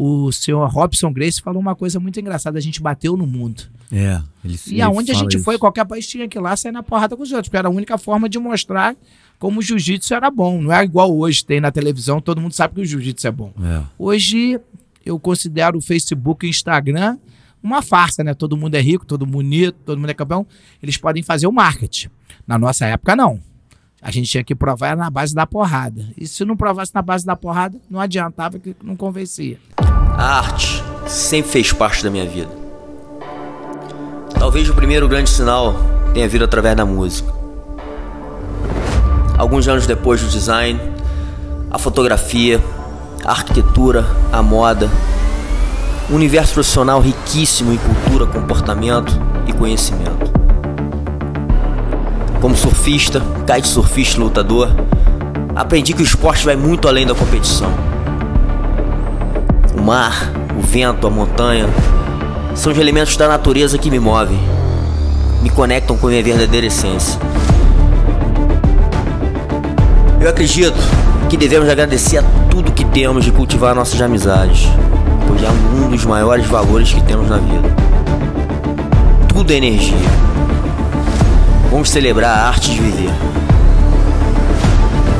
o senhor Robson Grace falou uma coisa muito engraçada: a gente bateu no mundo. É. Ele, e ele aonde a gente isso. foi, qualquer país tinha que ir lá sair na porrada com os outros, porque era a única forma de mostrar como o jiu-jitsu era bom. Não é igual hoje, tem na televisão, todo mundo sabe que o jiu-jitsu é bom. É. Hoje eu considero o Facebook e o Instagram uma farsa, né? Todo mundo é rico, todo mundo bonito, todo mundo é campeão. Eles podem fazer o marketing. Na nossa época, não. A gente tinha que provar na base da porrada. E se não provasse na base da porrada, não adiantava que não convencia. A arte sempre fez parte da minha vida. Talvez o primeiro grande sinal tenha vindo através da música. Alguns anos depois do design, a fotografia, a arquitetura, a moda, um universo profissional riquíssimo em cultura, comportamento e conhecimento como surfista, kite surfista, lutador, aprendi que o esporte vai muito além da competição. O mar, o vento, a montanha são os elementos da natureza que me movem, me conectam com minha verdadeira essência. Eu acredito que devemos agradecer a tudo que temos de cultivar nossas amizades, pois é um dos maiores valores que temos na vida. Tudo é energia. Vamos celebrar a arte de viver.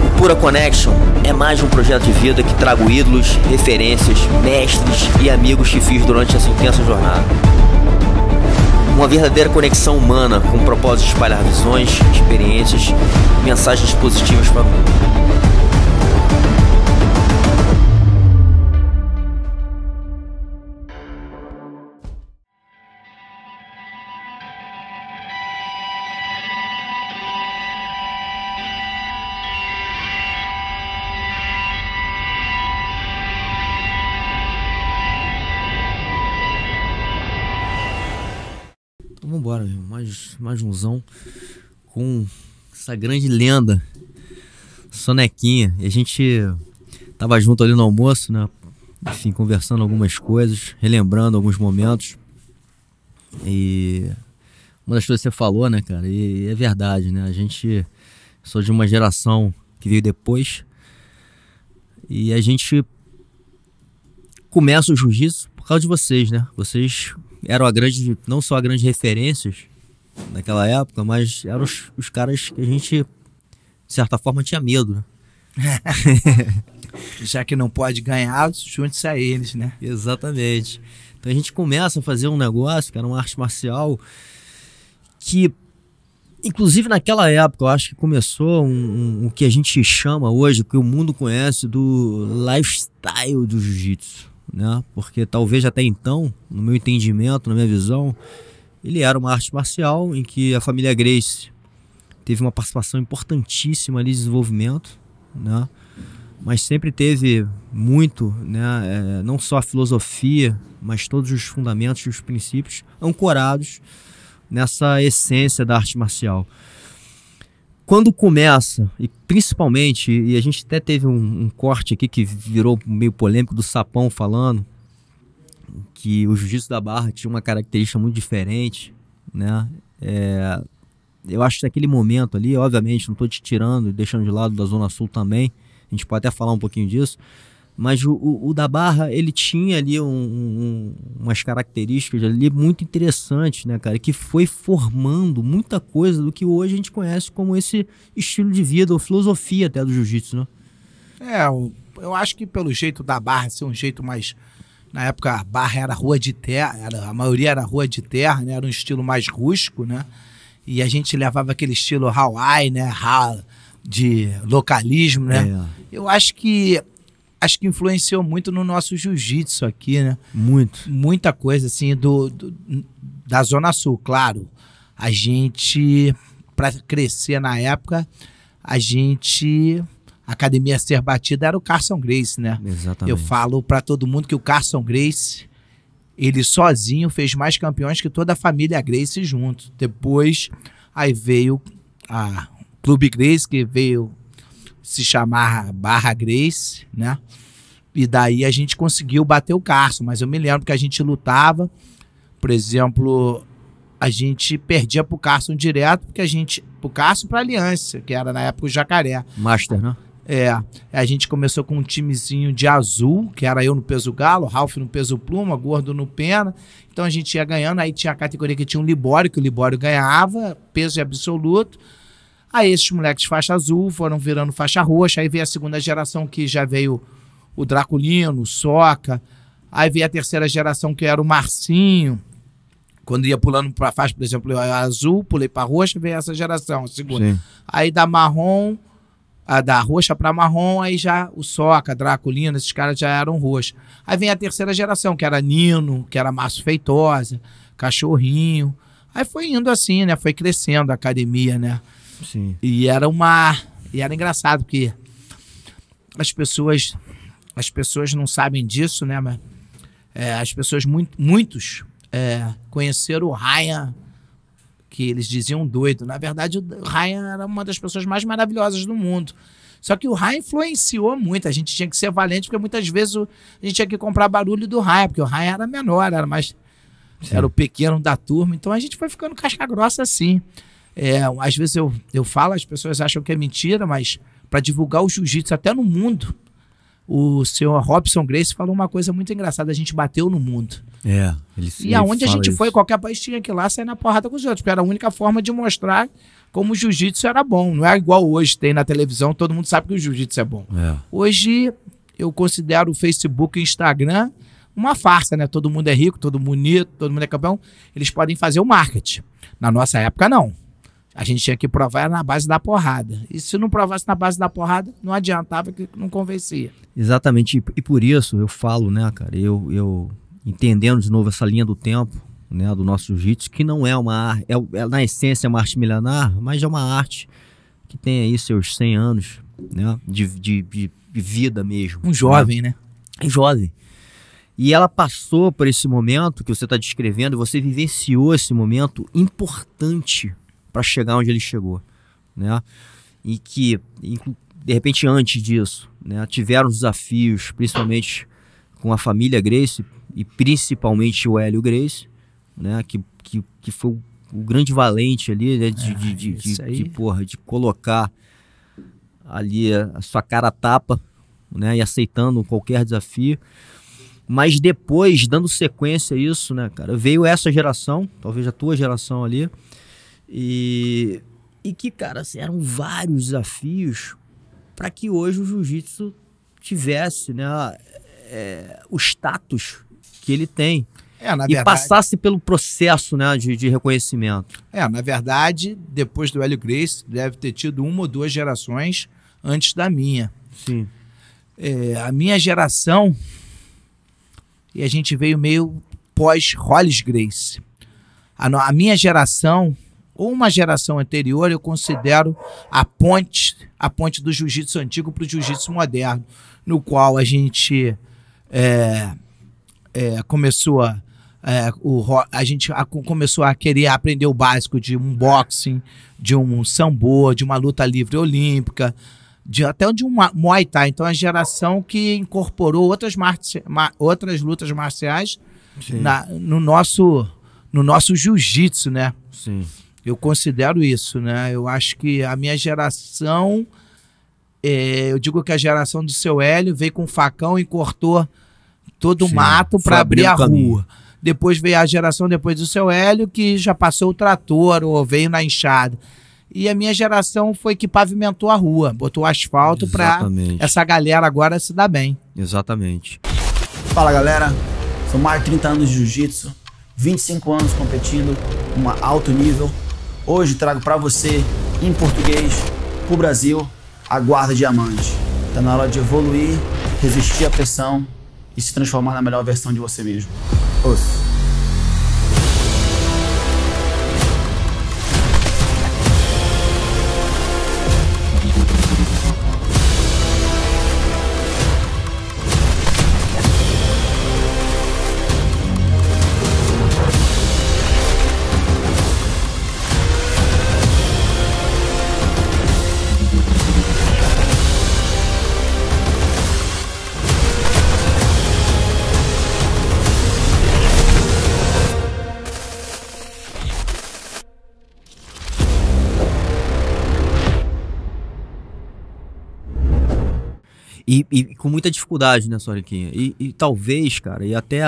O Pura Connection é mais um projeto de vida que trago ídolos, referências, mestres e amigos que fiz durante essa intensa jornada. Uma verdadeira conexão humana com o propósito de espalhar visões, experiências, mensagens positivas para o mundo. mais umzão com essa grande lenda, Sonequinha. E a gente tava junto ali no almoço, né? Enfim, conversando algumas coisas, relembrando alguns momentos. E uma das coisas que você falou, né, cara? E é verdade, né? A gente sou de uma geração que veio depois. E a gente começa o jiu-jitsu por causa de vocês, né? Vocês eram a grande, não só a grande referências, naquela época, mas eram os, os caras que a gente, de certa forma, tinha medo. Né? Já que não pode ganhar, junte-se a eles, né? Exatamente. Então a gente começa a fazer um negócio, que era uma arte marcial, que, inclusive naquela época, eu acho que começou um, um, o que a gente chama hoje, o que o mundo conhece do lifestyle do jiu-jitsu. Né? Porque talvez até então, no meu entendimento, na minha visão, ele era uma arte marcial em que a família Grace teve uma participação importantíssima ali de desenvolvimento, né? mas sempre teve muito, né, é, não só a filosofia, mas todos os fundamentos e os princípios ancorados nessa essência da arte marcial. Quando começa, e principalmente, e a gente até teve um, um corte aqui que virou meio polêmico do Sapão falando, que o jiu-jitsu da barra tinha uma característica muito diferente, né? É, eu acho que naquele momento ali, obviamente, não estou te tirando, deixando de lado da Zona Sul também, a gente pode até falar um pouquinho disso, mas o, o, o da Barra, ele tinha ali um, um, umas características ali muito interessantes, né, cara, que foi formando muita coisa do que hoje a gente conhece como esse estilo de vida, ou filosofia até do jiu-jitsu, né? É, eu acho que pelo jeito da Barra ser um jeito mais na época a barra era rua de terra, era, a maioria era rua de terra, né? Era um estilo mais rústico, né? E a gente levava aquele estilo Hawaii, né? Ha, de localismo, né? É. Eu acho que acho que influenciou muito no nosso jiu-jitsu aqui, né? Muito. Muita coisa, assim, do, do, da Zona Sul, claro. A gente, para crescer na época, a gente academia a ser batida era o Carson Grace, né? Exatamente. Eu falo para todo mundo que o Carson Grace, ele sozinho fez mais campeões que toda a família Grace junto. Depois, aí veio a Clube Grace, que veio se chamar Barra Grace, né? E daí a gente conseguiu bater o Carson, mas eu me lembro que a gente lutava, por exemplo, a gente perdia pro Carson direto, porque a gente. pro Carson pra Aliança, que era na época o Jacaré. Master, né? É, a gente começou com um timezinho de azul, que era eu no peso galo, Ralph no peso pluma, Gordo no pena. Então a gente ia ganhando, aí tinha a categoria que tinha um libório, que o libório ganhava, peso absoluto. Aí esses moleques de faixa azul foram virando faixa roxa, aí veio a segunda geração que já veio o Draculino, o Soca, aí veio a terceira geração que era o Marcinho, quando ia pulando para faixa, por exemplo, eu azul, pulei para roxa, veio essa geração, a segunda. Sim. Aí da marrom a, da roxa para marrom, aí já o Soca, Draculina, esses caras já eram roxa. Aí vem a terceira geração, que era Nino, que era Márcio Feitosa, Cachorrinho. Aí foi indo assim, né? Foi crescendo a academia, né? Sim. E era uma. E era engraçado, porque as pessoas. As pessoas não sabem disso, né? Mas é, as pessoas, muito, muitos, é, conheceram o Ryan que eles diziam doido. Na verdade, o Ryan era uma das pessoas mais maravilhosas do mundo. Só que o Ryan influenciou muito, a gente tinha que ser valente, porque muitas vezes o, a gente tinha que comprar barulho do Ryan, porque o Ryan era menor, era mais. Sim. Era o pequeno da turma, então a gente foi ficando casca grossa assim. É, às vezes eu, eu falo, as pessoas acham que é mentira, mas para divulgar o jiu-jitsu até no mundo, o senhor Robson Grace falou uma coisa muito engraçada: a gente bateu no mundo. É, ele E ele aonde a gente isso. foi, qualquer país tinha que ir lá sair na porrada com os outros, porque era a única forma de mostrar como o jiu-jitsu era bom. Não é igual hoje, tem na televisão, todo mundo sabe que o jiu-jitsu é bom. É. Hoje eu considero o Facebook e o Instagram uma farsa, né? Todo mundo é rico, todo mundo bonito, todo mundo é campeão. Eles podem fazer o marketing. Na nossa época, não. A gente tinha que provar na base da porrada. E se não provasse na base da porrada, não adiantava que não convencia. Exatamente. E por isso eu falo, né, cara, eu, eu entendendo de novo essa linha do tempo, né, do nosso jiu-jitsu, que não é uma arte, é, é, na essência é uma arte milenar, mas é uma arte que tem aí seus 100 anos, né, de, de, de vida mesmo. Um né. jovem, né? né? Jovem. E ela passou por esse momento que você está descrevendo, você vivenciou esse momento importante para chegar onde ele chegou, né? E que, de repente, antes disso, né, tiveram desafios, principalmente com a família Grace e principalmente o Hélio Grace, né? Que, que, que foi o, grande valente ali, né, de, de, de, é, de, de, porra, de colocar ali a sua cara tapa, né? E aceitando qualquer desafio. Mas depois, dando sequência a isso, né, cara, veio essa geração, talvez a tua geração ali, e, e que, cara, assim, eram vários desafios para que hoje o jiu-jitsu tivesse né, é, o status que ele tem. É, e verdade... passasse pelo processo né, de, de, reconhecimento. É, na verdade, depois do Hélio Grace, deve ter tido uma ou duas gerações antes da minha. Sim. É, a minha geração, e a gente veio meio pós Rolls Grace. A, a minha geração ou uma geração anterior, eu considero a ponte, a ponte do jiu-jitsu antigo para o jiu-jitsu moderno, no qual a gente é, é, começou a, é, o, a gente a, começou a querer aprender o básico de um boxing, de um sambo, de uma luta livre olímpica, de, até de um muay thai. Então, a geração que incorporou outras, marci, ma, outras lutas marciais na, no nosso no nosso jiu-jitsu, né? Sim. Eu considero isso, né? Eu acho que a minha geração, é, eu digo que a geração do seu Hélio veio com um facão e cortou todo Sim, o mato para abrir a caminho. rua. Depois veio a geração depois do seu Hélio que já passou o trator ou veio na enxada. E a minha geração foi que pavimentou a rua, botou asfalto para essa galera agora se dar bem. Exatamente. Fala galera, sou mais de 30 anos de jiu-jitsu, 25 anos competindo, uma alto nível, Hoje trago para você, em português, para o Brasil, a guarda diamante. Está na hora de evoluir, resistir à pressão e se transformar na melhor versão de você mesmo. Ouça. E, e, com muita dificuldade, né, Soriquinha E, e talvez, cara, e até,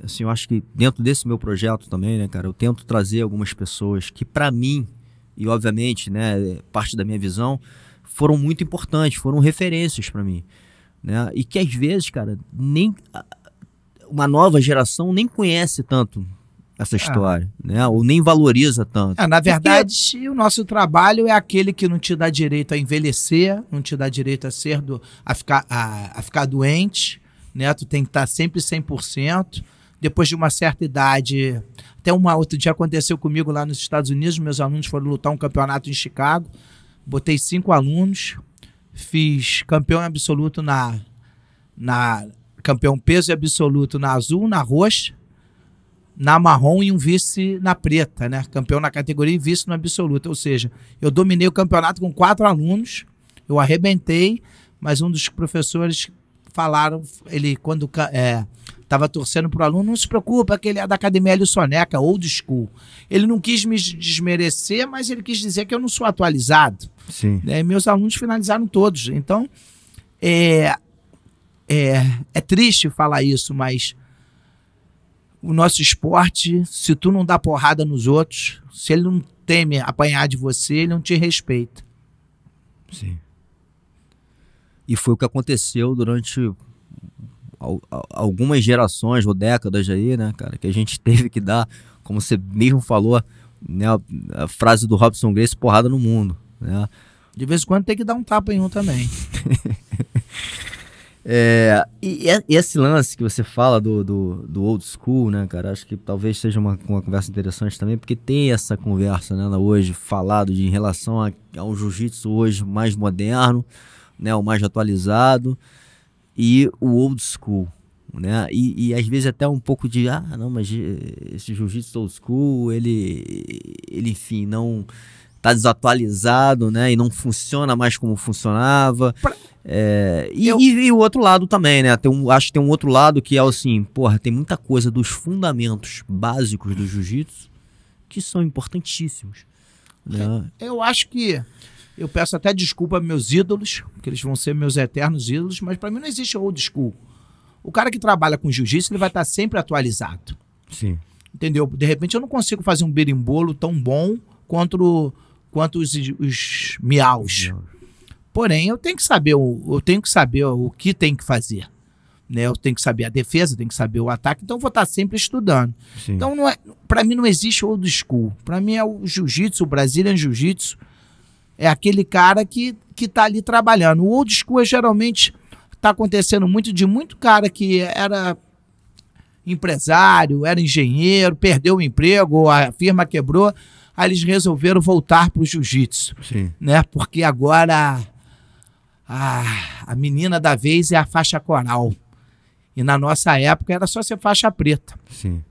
assim, eu acho que dentro desse meu projeto também, né, cara, eu tento trazer algumas pessoas que, para mim, e obviamente, né, é parte da minha visão, foram muito importantes, foram referências para mim, né? E que às vezes, cara, nem uma nova geração nem conhece tanto, essa é. história, é. né? Ou nem valoriza tanto. É, na verdade, Porque... o nosso trabalho é aquele que não te dá direito a envelhecer, não te dá direito a ser do, a ficar a, a ficar doente, né? Tu tem que estar tá sempre 100%. Depois de uma certa idade, até uma outro dia aconteceu comigo lá nos Estados Unidos, meus alunos foram lutar um campeonato em Chicago. Botei cinco alunos, fiz campeão absoluto na na campeão peso absoluto na azul, na roxa na marrom e um vice na preta, né? Campeão na categoria e vice no absoluto. Ou seja, eu dominei o campeonato com quatro alunos, eu arrebentei, mas um dos professores falaram, ele quando é, tava torcendo pro aluno, não se preocupa que ele é da Academia Hélio Soneca, old school. Ele não quis me desmerecer, mas ele quis dizer que eu não sou atualizado. Sim. Né? meus alunos finalizaram todos. Então, é, é, é triste falar isso, mas o nosso esporte, se tu não dá porrada nos outros, se ele não teme apanhar de você, ele não te respeita. Sim. E foi o que aconteceu durante algumas gerações ou décadas aí, né, cara, que a gente teve que dar, como você mesmo falou, né, a frase do Robson Grace, porrada no mundo, né? De vez em quando tem que dar um tapa em um também. É, e, e esse lance que você fala do, do, do, old school, né, cara? Acho que talvez seja uma, uma conversa interessante também, porque tem essa conversa né, hoje falado de em relação a, ao jiu-jitsu hoje mais moderno, né, o mais atualizado, e o old school. Né? E, e às vezes até um pouco de ah não mas eh, esse jiu-jitsu old school ele ele enfim não tá desatualizado, né? E não funciona mais como funcionava. Pra... É, e, eu... e, e, o outro lado também, né? Tem um, acho que tem um outro lado que é assim, porra, tem muita coisa dos fundamentos básicos do jiu-jitsu que são importantíssimos. Né? É, eu acho que eu peço até desculpa aos meus ídolos, porque eles vão ser meus eternos ídolos, mas para mim não existe old school. O cara que trabalha com jiu-jitsu, ele vai estar tá sempre atualizado. Sim. Entendeu? De repente eu não consigo fazer um berimbolo tão bom quanto quanto os, os miaus. Porém, eu tenho que saber o, eu tenho que saber o que tem que fazer. Né? Eu tenho que saber a defesa, tenho que saber o ataque, então eu vou estar sempre estudando. Sim. Então, não é, para mim não existe old school. Para mim é o jiu-jitsu, o Brazilian Jiu-Jitsu é aquele cara que que tá ali trabalhando. O old school é, geralmente está acontecendo muito de muito cara que era empresário, era engenheiro, perdeu o emprego, a firma quebrou, Aí ah, eles resolveram voltar para o jiu-jitsu. Né? Porque agora a, a menina da vez é a faixa coral. E na nossa época era só ser faixa preta. Sim.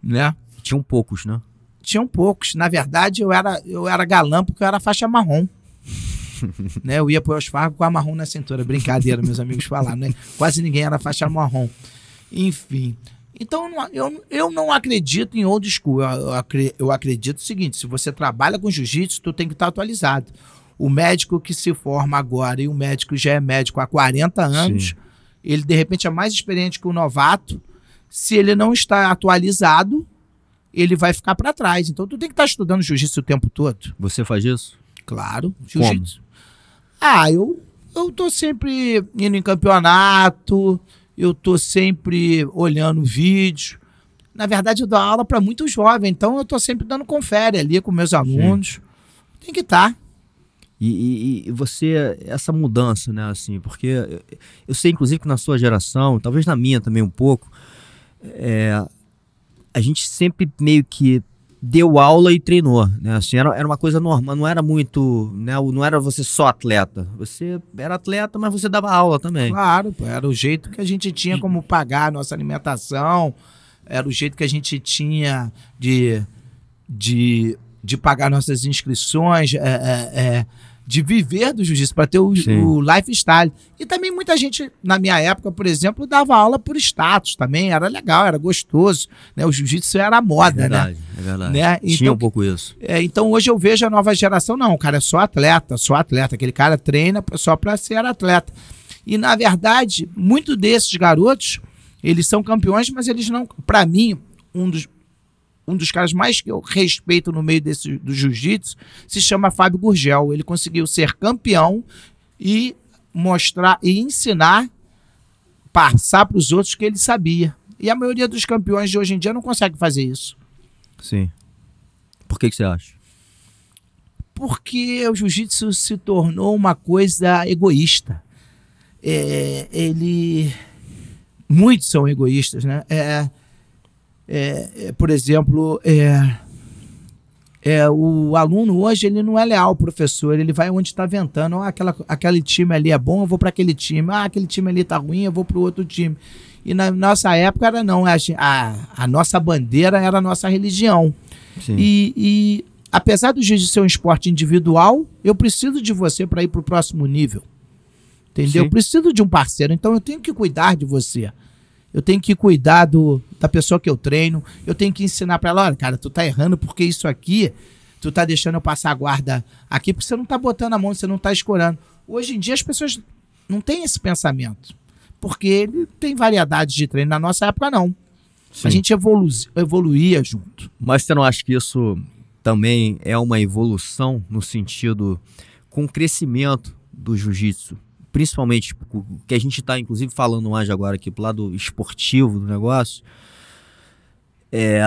Né? Tinham poucos, né? Tinham poucos. Na verdade, eu era, eu era galã porque eu era faixa marrom. né? Eu ia pôr os fardos com a marrom na cintura. Brincadeira, meus amigos falaram, né? Quase ninguém era faixa marrom. Enfim. Então, eu, eu não acredito em old school. Eu, eu acredito o seguinte: se você trabalha com jiu-jitsu, tu tem que estar atualizado. O médico que se forma agora e o médico já é médico há 40 anos, Sim. ele de repente é mais experiente que o novato. Se ele não está atualizado, ele vai ficar para trás. Então, tu tem que estar estudando jiu-jitsu o tempo todo. Você faz isso? Claro, jiu-jitsu. Ah, eu, eu tô sempre indo em campeonato eu estou sempre olhando vídeo. Na verdade, eu dou aula para muito jovem, então eu estou sempre dando confere ali com meus alunos. Sim. Tem que estar. Tá. E, e, e, você, essa mudança, né, assim, porque eu, eu, sei, inclusive, que na sua geração, talvez na minha também um pouco, é, a gente sempre meio que deu aula e treinou, né? Assim, era, era uma coisa normal, não era muito, né? Não era você só atleta. Você era atleta, mas você dava aula também. Claro, era o jeito que a gente tinha como pagar a nossa alimentação, era o jeito que a gente tinha de, de, de pagar nossas inscrições, é, é, é de viver do jiu-jitsu, para ter o, o, lifestyle. E também muita gente, na minha época, por exemplo, dava aula por status também, era legal, era gostoso. Né? O jiu-jitsu era moda, né? é verdade, né? É verdade. Né? Então, Tinha um pouco isso. É, então hoje eu vejo a nova geração, não, o cara é só atleta, só atleta. Aquele cara treina só para ser atleta. E, na verdade, muito desses garotos, eles são campeões, mas eles não. Para mim, um dos um dos caras mais que eu respeito no meio desse, do jiu-jitsu se chama Fábio Gurgel. Ele conseguiu ser campeão e mostrar e ensinar, passar para os outros que ele sabia. E a maioria dos campeões de hoje em dia não consegue fazer isso. Sim. Por que, que você acha? Porque o jiu-jitsu se tornou uma coisa egoísta. É, ele. Muitos são egoístas, né? É, é, é, por exemplo, é, é, o aluno hoje ele não é leal ao professor, ele vai onde está ventando. Ah, aquela, aquele time ali é bom, eu vou para aquele time. Ah, aquele time ali está ruim, eu vou para o outro time. E na nossa época era não, a, a, nossa bandeira era a nossa religião. E, e, apesar do juiz ser um esporte individual, eu preciso de você para ir para o próximo nível. Entendeu? Sim. Eu preciso de um parceiro, então eu tenho que cuidar de você eu tenho que cuidar do, da pessoa que eu treino, eu tenho que ensinar para ela, olha, cara, tu tá errando porque isso aqui, tu tá deixando eu passar a guarda aqui porque você não tá botando a mão, você não tá escorando. Hoje em dia as pessoas não têm esse pensamento, porque ele tem variedades de treino. Na nossa época, não. Sim. A gente evolu evoluía junto. Mas você não acha que isso também é uma evolução no sentido com o crescimento do jiu-jitsu? principalmente o tipo, que a gente está, inclusive, falando mais agora aqui pro lado esportivo do negócio, é,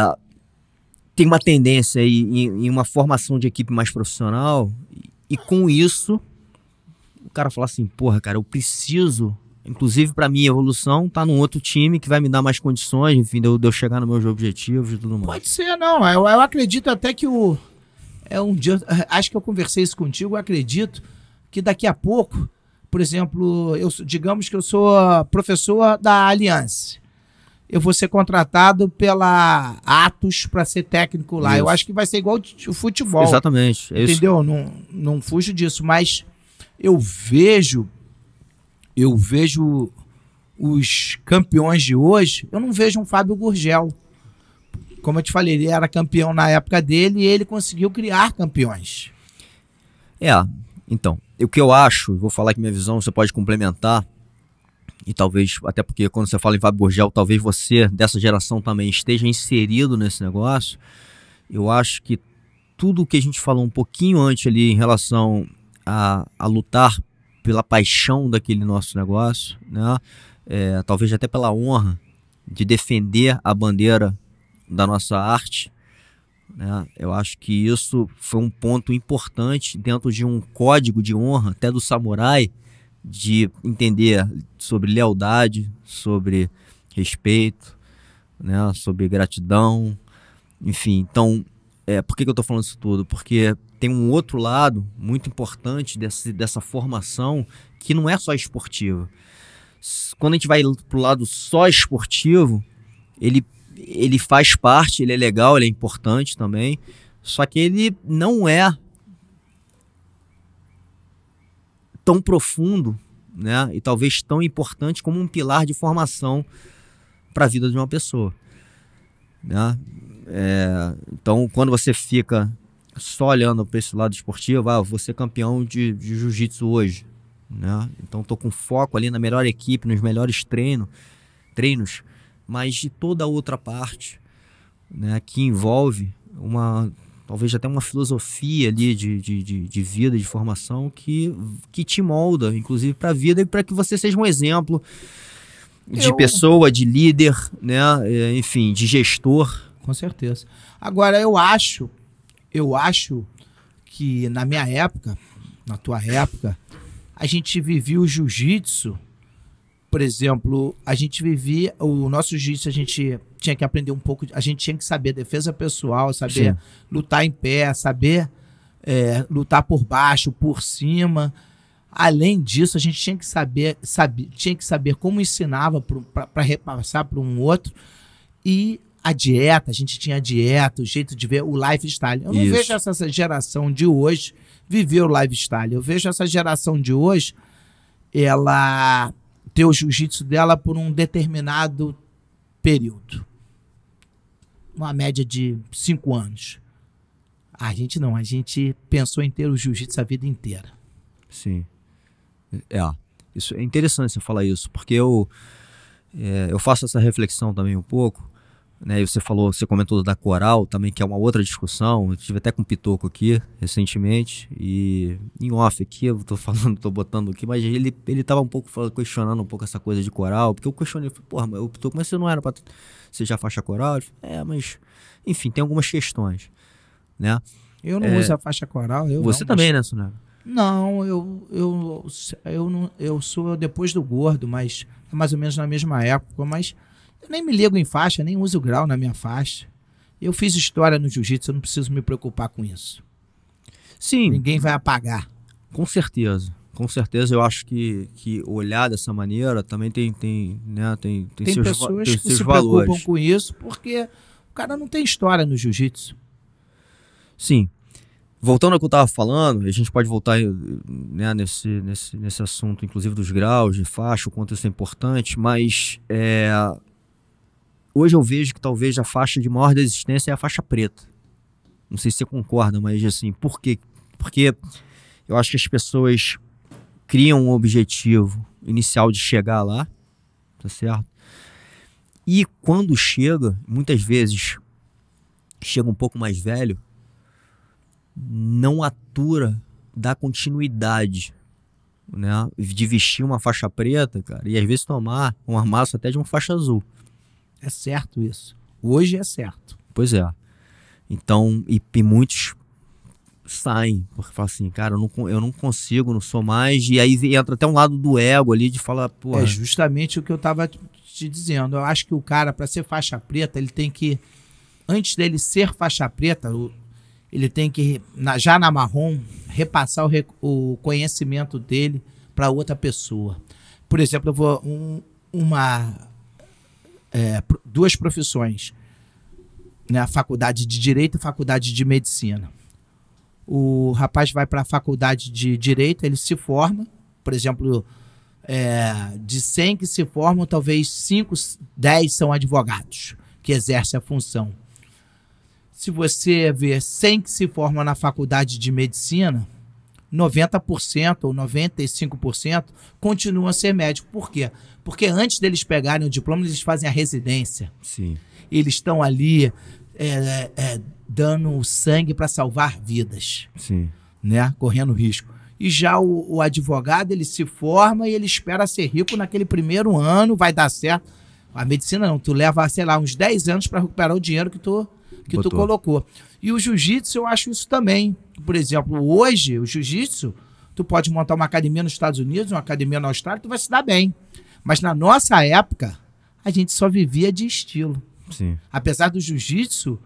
tem uma tendência aí em, em, uma formação de equipe mais profissional e, e com isso o cara fala assim, porra, cara, eu preciso, inclusive para minha evolução, tá num outro time que vai me dar mais condições, enfim, de eu, de eu chegar nos meus objetivos e tudo mais. Pode ser, não. Eu, eu acredito até que o é um dia, acho que eu conversei isso contigo, eu acredito que daqui a pouco por exemplo, eu, digamos que eu sou professor da Aliança. Eu vou ser contratado pela Atos para ser técnico lá. Isso. Eu acho que vai ser igual o futebol. Exatamente. É entendeu? Não, não fujo disso, mas eu vejo eu vejo os campeões de hoje, eu não vejo um Fábio Gurgel. Como eu te falei, ele era campeão na época dele e ele conseguiu criar campeões. É, então, o que eu acho, vou falar que minha visão você pode complementar, e talvez, até porque quando você fala em Fábio Gurgel, talvez você dessa geração também esteja inserido nesse negócio. Eu acho que tudo o que a gente falou um pouquinho antes ali em relação a, a lutar pela paixão daquele nosso negócio, né? É, talvez até pela honra de defender a bandeira da nossa arte, né? Eu acho que isso foi um ponto importante dentro de um código de honra, até do samurai, de entender sobre lealdade, sobre respeito, né? sobre gratidão, enfim. Então, é, por que, que eu estou falando isso tudo? Porque tem um outro lado muito importante desse, dessa formação que não é só esportiva. Quando a gente vai para o lado só esportivo, ele ele faz parte, ele é legal, ele é importante também. Só que ele não é tão profundo, né? E talvez tão importante como um pilar de formação para a vida de uma pessoa, né? É, então, quando você fica só olhando para esse lado esportivo, ah, vou ser campeão de, de jiu-jitsu hoje, né? Então, tô com foco ali na melhor equipe, nos melhores treino, treinos, treinos mas de toda a outra parte, né, que envolve uma talvez até uma filosofia ali de, de, de, de vida, de formação que, que te molda, inclusive para a vida e para que você seja um exemplo de eu... pessoa, de líder, né, é, enfim, de gestor. Com certeza. Agora eu acho, eu acho que na minha época, na tua época, a gente vivia o jiu-jitsu por exemplo, a gente vivia, o nosso juiz, a gente tinha que aprender um pouco, a gente tinha que saber defesa pessoal, saber Sim. lutar em pé, saber é, lutar por baixo, por cima. Além disso, a gente tinha que saber, sabe, tinha que saber como ensinava para repassar para um outro e a dieta, a gente tinha a dieta, o jeito de ver o lifestyle. Eu não Isso. vejo essa geração de hoje viver o lifestyle. Eu vejo essa geração de hoje ela ter o jiu-jitsu dela por um determinado período. Uma média de cinco anos. A gente não, a gente pensou em ter o jiu-jitsu a vida inteira. Sim. É, isso é interessante você falar isso, porque eu, é, eu faço essa reflexão também um pouco. Né, e você falou, você comentou da coral também, que é uma outra discussão. Eu tive até com o Pitoco aqui recentemente e em off aqui, eu tô falando, tô botando aqui, mas ele, ele tava um pouco questionando um pouco essa coisa de coral, porque eu questionei, eu falei, porra, mas o Pitoco, mas você não era pra você já faixa coral? é, mas enfim, tem algumas questões, né? Eu não é, uso a faixa coral, eu Você não, também, mas... né, Sonara? Não, eu, eu, eu, não, eu sou depois do gordo, mas mais ou menos na mesma época, mas eu nem me ligo em faixa, nem uso grau na minha faixa. Eu fiz história no jiu-jitsu, eu não preciso me preocupar com isso. Sim. Ninguém vai apagar. Com certeza. Com certeza, eu acho que, que olhar dessa maneira também tem tem né, tem, tem, tem seus, pessoas tem que se valores. preocupam com isso porque o cara não tem história no jiu-jitsu. Sim. Voltando ao que eu estava falando, a gente pode voltar né, nesse, nesse, nesse assunto, inclusive dos graus, de faixa, o quanto isso é importante, mas é, hoje eu vejo que talvez a faixa de maior existência é a faixa preta. Não sei se você concorda, mas assim, por quê? Porque eu acho que as pessoas criam um objetivo inicial de chegar lá, tá certo? E quando chega, muitas vezes chega um pouco mais velho, não atura da continuidade, né? De vestir uma faixa preta, cara, e às vezes tomar um armaço até de uma faixa azul. É certo isso. Hoje é certo. Pois é. Então, e, e muitos saem, porque falam assim, cara, eu não, eu não consigo, não sou mais. E aí entra até um lado do ego ali de falar, pô. É justamente o que eu tava te dizendo. Eu acho que o cara, para ser faixa preta, ele tem que. Antes dele ser faixa preta, ele tem que, já na marrom, repassar o, o conhecimento dele para outra pessoa. Por exemplo, eu vou. Um, uma é, duas profissões, né? a faculdade de Direito e a faculdade de Medicina. O rapaz vai para a faculdade de Direito, ele se forma, por exemplo, é, de 100 que se formam, talvez 5, 10 são advogados que exercem a função. Se você ver 100 que se formam na faculdade de Medicina, 90% ou 95% continuam a ser médico. Por quê? Porque antes deles pegarem o diploma, eles fazem a residência. Sim. Eles estão ali é, é, dando sangue para salvar vidas. Sim. Né? Correndo risco. E já o, o advogado, ele se forma e ele espera ser rico naquele primeiro ano, vai dar certo. A medicina não, tu leva, sei lá, uns 10 anos para recuperar o dinheiro que tu que Botou. tu colocou. E o jiu-jitsu, eu acho isso também. Por exemplo, hoje, o jiu-jitsu, tu pode montar uma academia nos Estados Unidos, uma academia na Austrália, tu vai se dar bem. Mas na nossa época, a gente só vivia de estilo. Sim. Apesar do jiu-jitsu,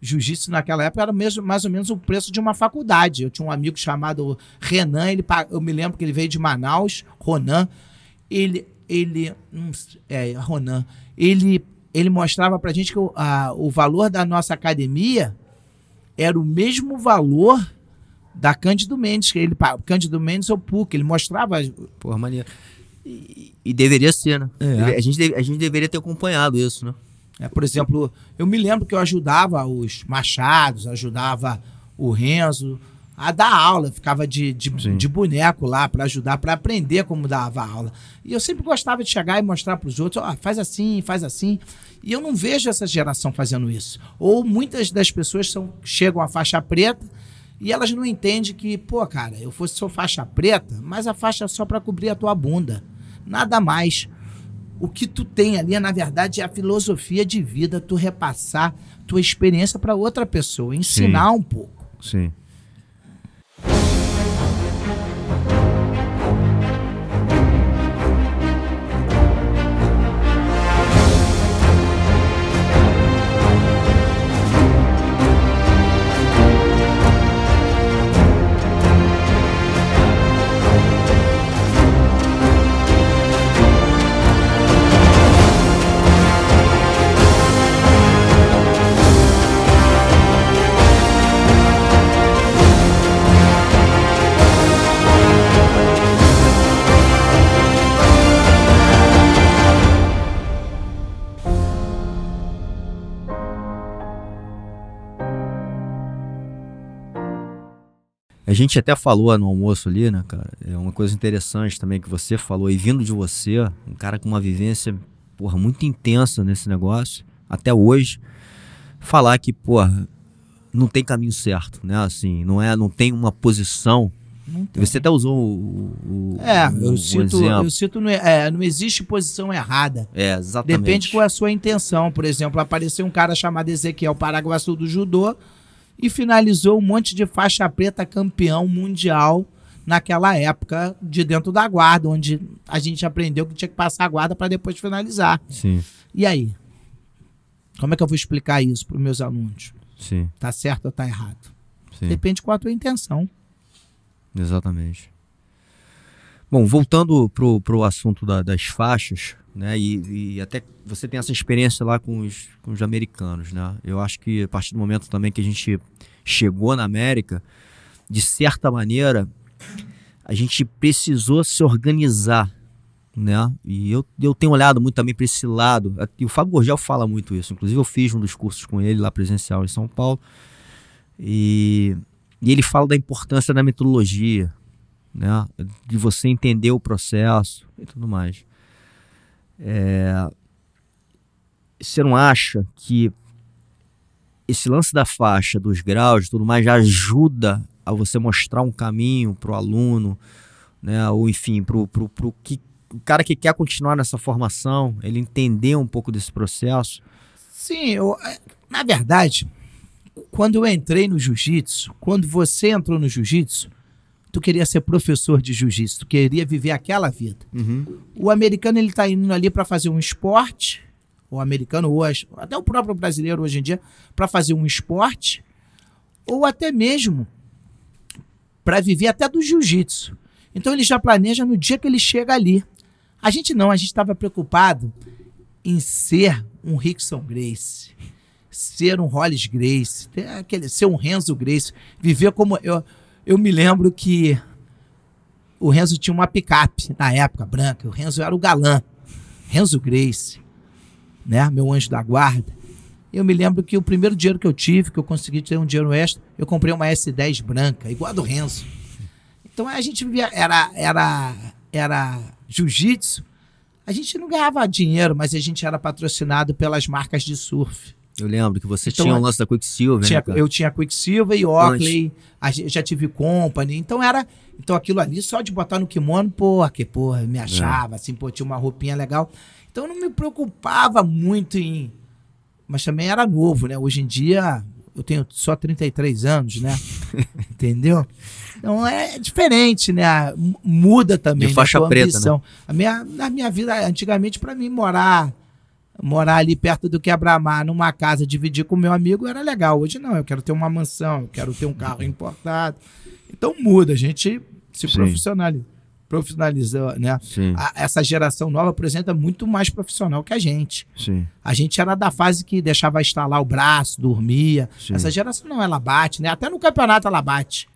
jiu-jitsu naquela época era mesmo, mais ou menos o preço de uma faculdade. Eu tinha um amigo chamado Renan, ele, eu me lembro que ele veio de Manaus, Ronan. Ele, ele, é, Ronan, ele ele mostrava para gente que o, a, o valor da nossa academia era o mesmo valor da Cândido Mendes, que ele Cândido Mendes ou PUC, ele mostrava. Porra, maneiro. E, e deveria ser, né? É. A, gente, a gente deveria ter acompanhado isso, né? É, por exemplo, eu me lembro que eu ajudava os Machados, ajudava o Renzo a dar aula, ficava de, de, de boneco lá para ajudar, para aprender como dava aula. E eu sempre gostava de chegar e mostrar para os outros: oh, faz assim, faz assim. E eu não vejo essa geração fazendo isso. Ou muitas das pessoas são, chegam à faixa preta e elas não entendem que, pô, cara, eu fosse só faixa preta, mas a faixa é só para cobrir a tua bunda. Nada mais. O que tu tem ali, na verdade, é a filosofia de vida, tu repassar tua experiência para outra pessoa, ensinar Sim. um pouco. Sim. A gente até falou no almoço ali, né, cara? É uma coisa interessante também que você falou, e vindo de você, um cara com uma vivência, porra, muito intensa nesse negócio, até hoje, falar que, porra, não tem caminho certo, né? Assim, não é, não tem uma posição. Você até usou o, o é, o, eu um exemplo. eu cito não, é, é, não existe posição errada. É, exatamente. Depende qual é a sua intenção, por exemplo, aparecer um cara chamado Ezequiel Paraguaçu do judô, e finalizou um monte de faixa preta campeão mundial naquela época de dentro da guarda, onde a gente aprendeu que tinha que passar a guarda para depois finalizar. Sim. E aí? Como é que eu vou explicar isso para os meus alunos? Sim. Tá certo ou tá errado? Sim. Depende qual a tua intenção. Exatamente. Bom, voltando pro, pro assunto da, das faixas, né? E, e, até você tem essa experiência lá com os, com os americanos, né? Eu acho que a partir do momento também que a gente chegou na América, de certa maneira, a gente precisou se organizar, né? E eu, eu tenho olhado muito também para esse lado. E o Fábio Gorgel fala muito isso. Inclusive, eu fiz um dos cursos com ele lá presencial em São Paulo. E, e ele fala da importância da metodologia, né? De você entender o processo e tudo mais. É, você não acha que esse lance da faixa, dos graus, tudo mais, já ajuda a você mostrar um caminho para o aluno, né? Ou enfim, para o que o cara que quer continuar nessa formação, ele entender um pouco desse processo? Sim, eu, é, na verdade, quando eu entrei no jiu-jitsu, quando você entrou no jiu-jitsu, tu queria ser professor de jiu-jitsu, tu queria viver aquela vida. Uhum. O americano ele está indo ali para fazer um esporte, o americano ou até o próprio brasileiro hoje em dia para fazer um esporte ou até mesmo para viver até do jiu-jitsu. Então ele já planeja no dia que ele chega ali. A gente não, a gente estava preocupado em ser um Rickson Grace, ser um Hollis Grace, ser um Renzo Grace, viver como eu, eu me lembro que o Renzo tinha uma picape na época branca. O Renzo era o galã. Renzo Grace, né? Meu anjo da guarda. Eu me lembro que o primeiro dinheiro que eu tive, que eu consegui ter um dinheiro extra, eu comprei uma S10 branca, igual a do Renzo. Então a gente vivia. era era era jiu-jitsu. A gente não ganhava dinheiro, mas a gente era patrocinado pelas marcas de surf. Eu lembro que você então, tinha o um é, lance da Quicksilver. Né, tinha, né, eu tinha Quicksilver e Oakley, gente já tive Company. Então era. Então aquilo ali, só de botar no kimono, porra, que porra, me achava, é. assim, pô, tinha uma roupinha legal. Então eu não me preocupava muito em. Mas também era novo, né? Hoje em dia, eu tenho só 33 anos, né? Entendeu? Então é diferente, né? Muda também. De faixa né? preta, né? A minha, a minha vida, antigamente, para mim, morar morar ali perto do quebra-mar, numa casa, dividir com meu amigo, era legal. Hoje não, eu quero ter uma mansão, eu quero ter um carro uhum. importado. Então muda, a gente se Sim. profissionaliza. né? A, essa geração nova apresenta muito mais profissional que a gente. Sim. A gente era da fase que deixava estalar o braço, dormia. Sim. Essa geração não, ela bate, né? Até no campeonato ela bate.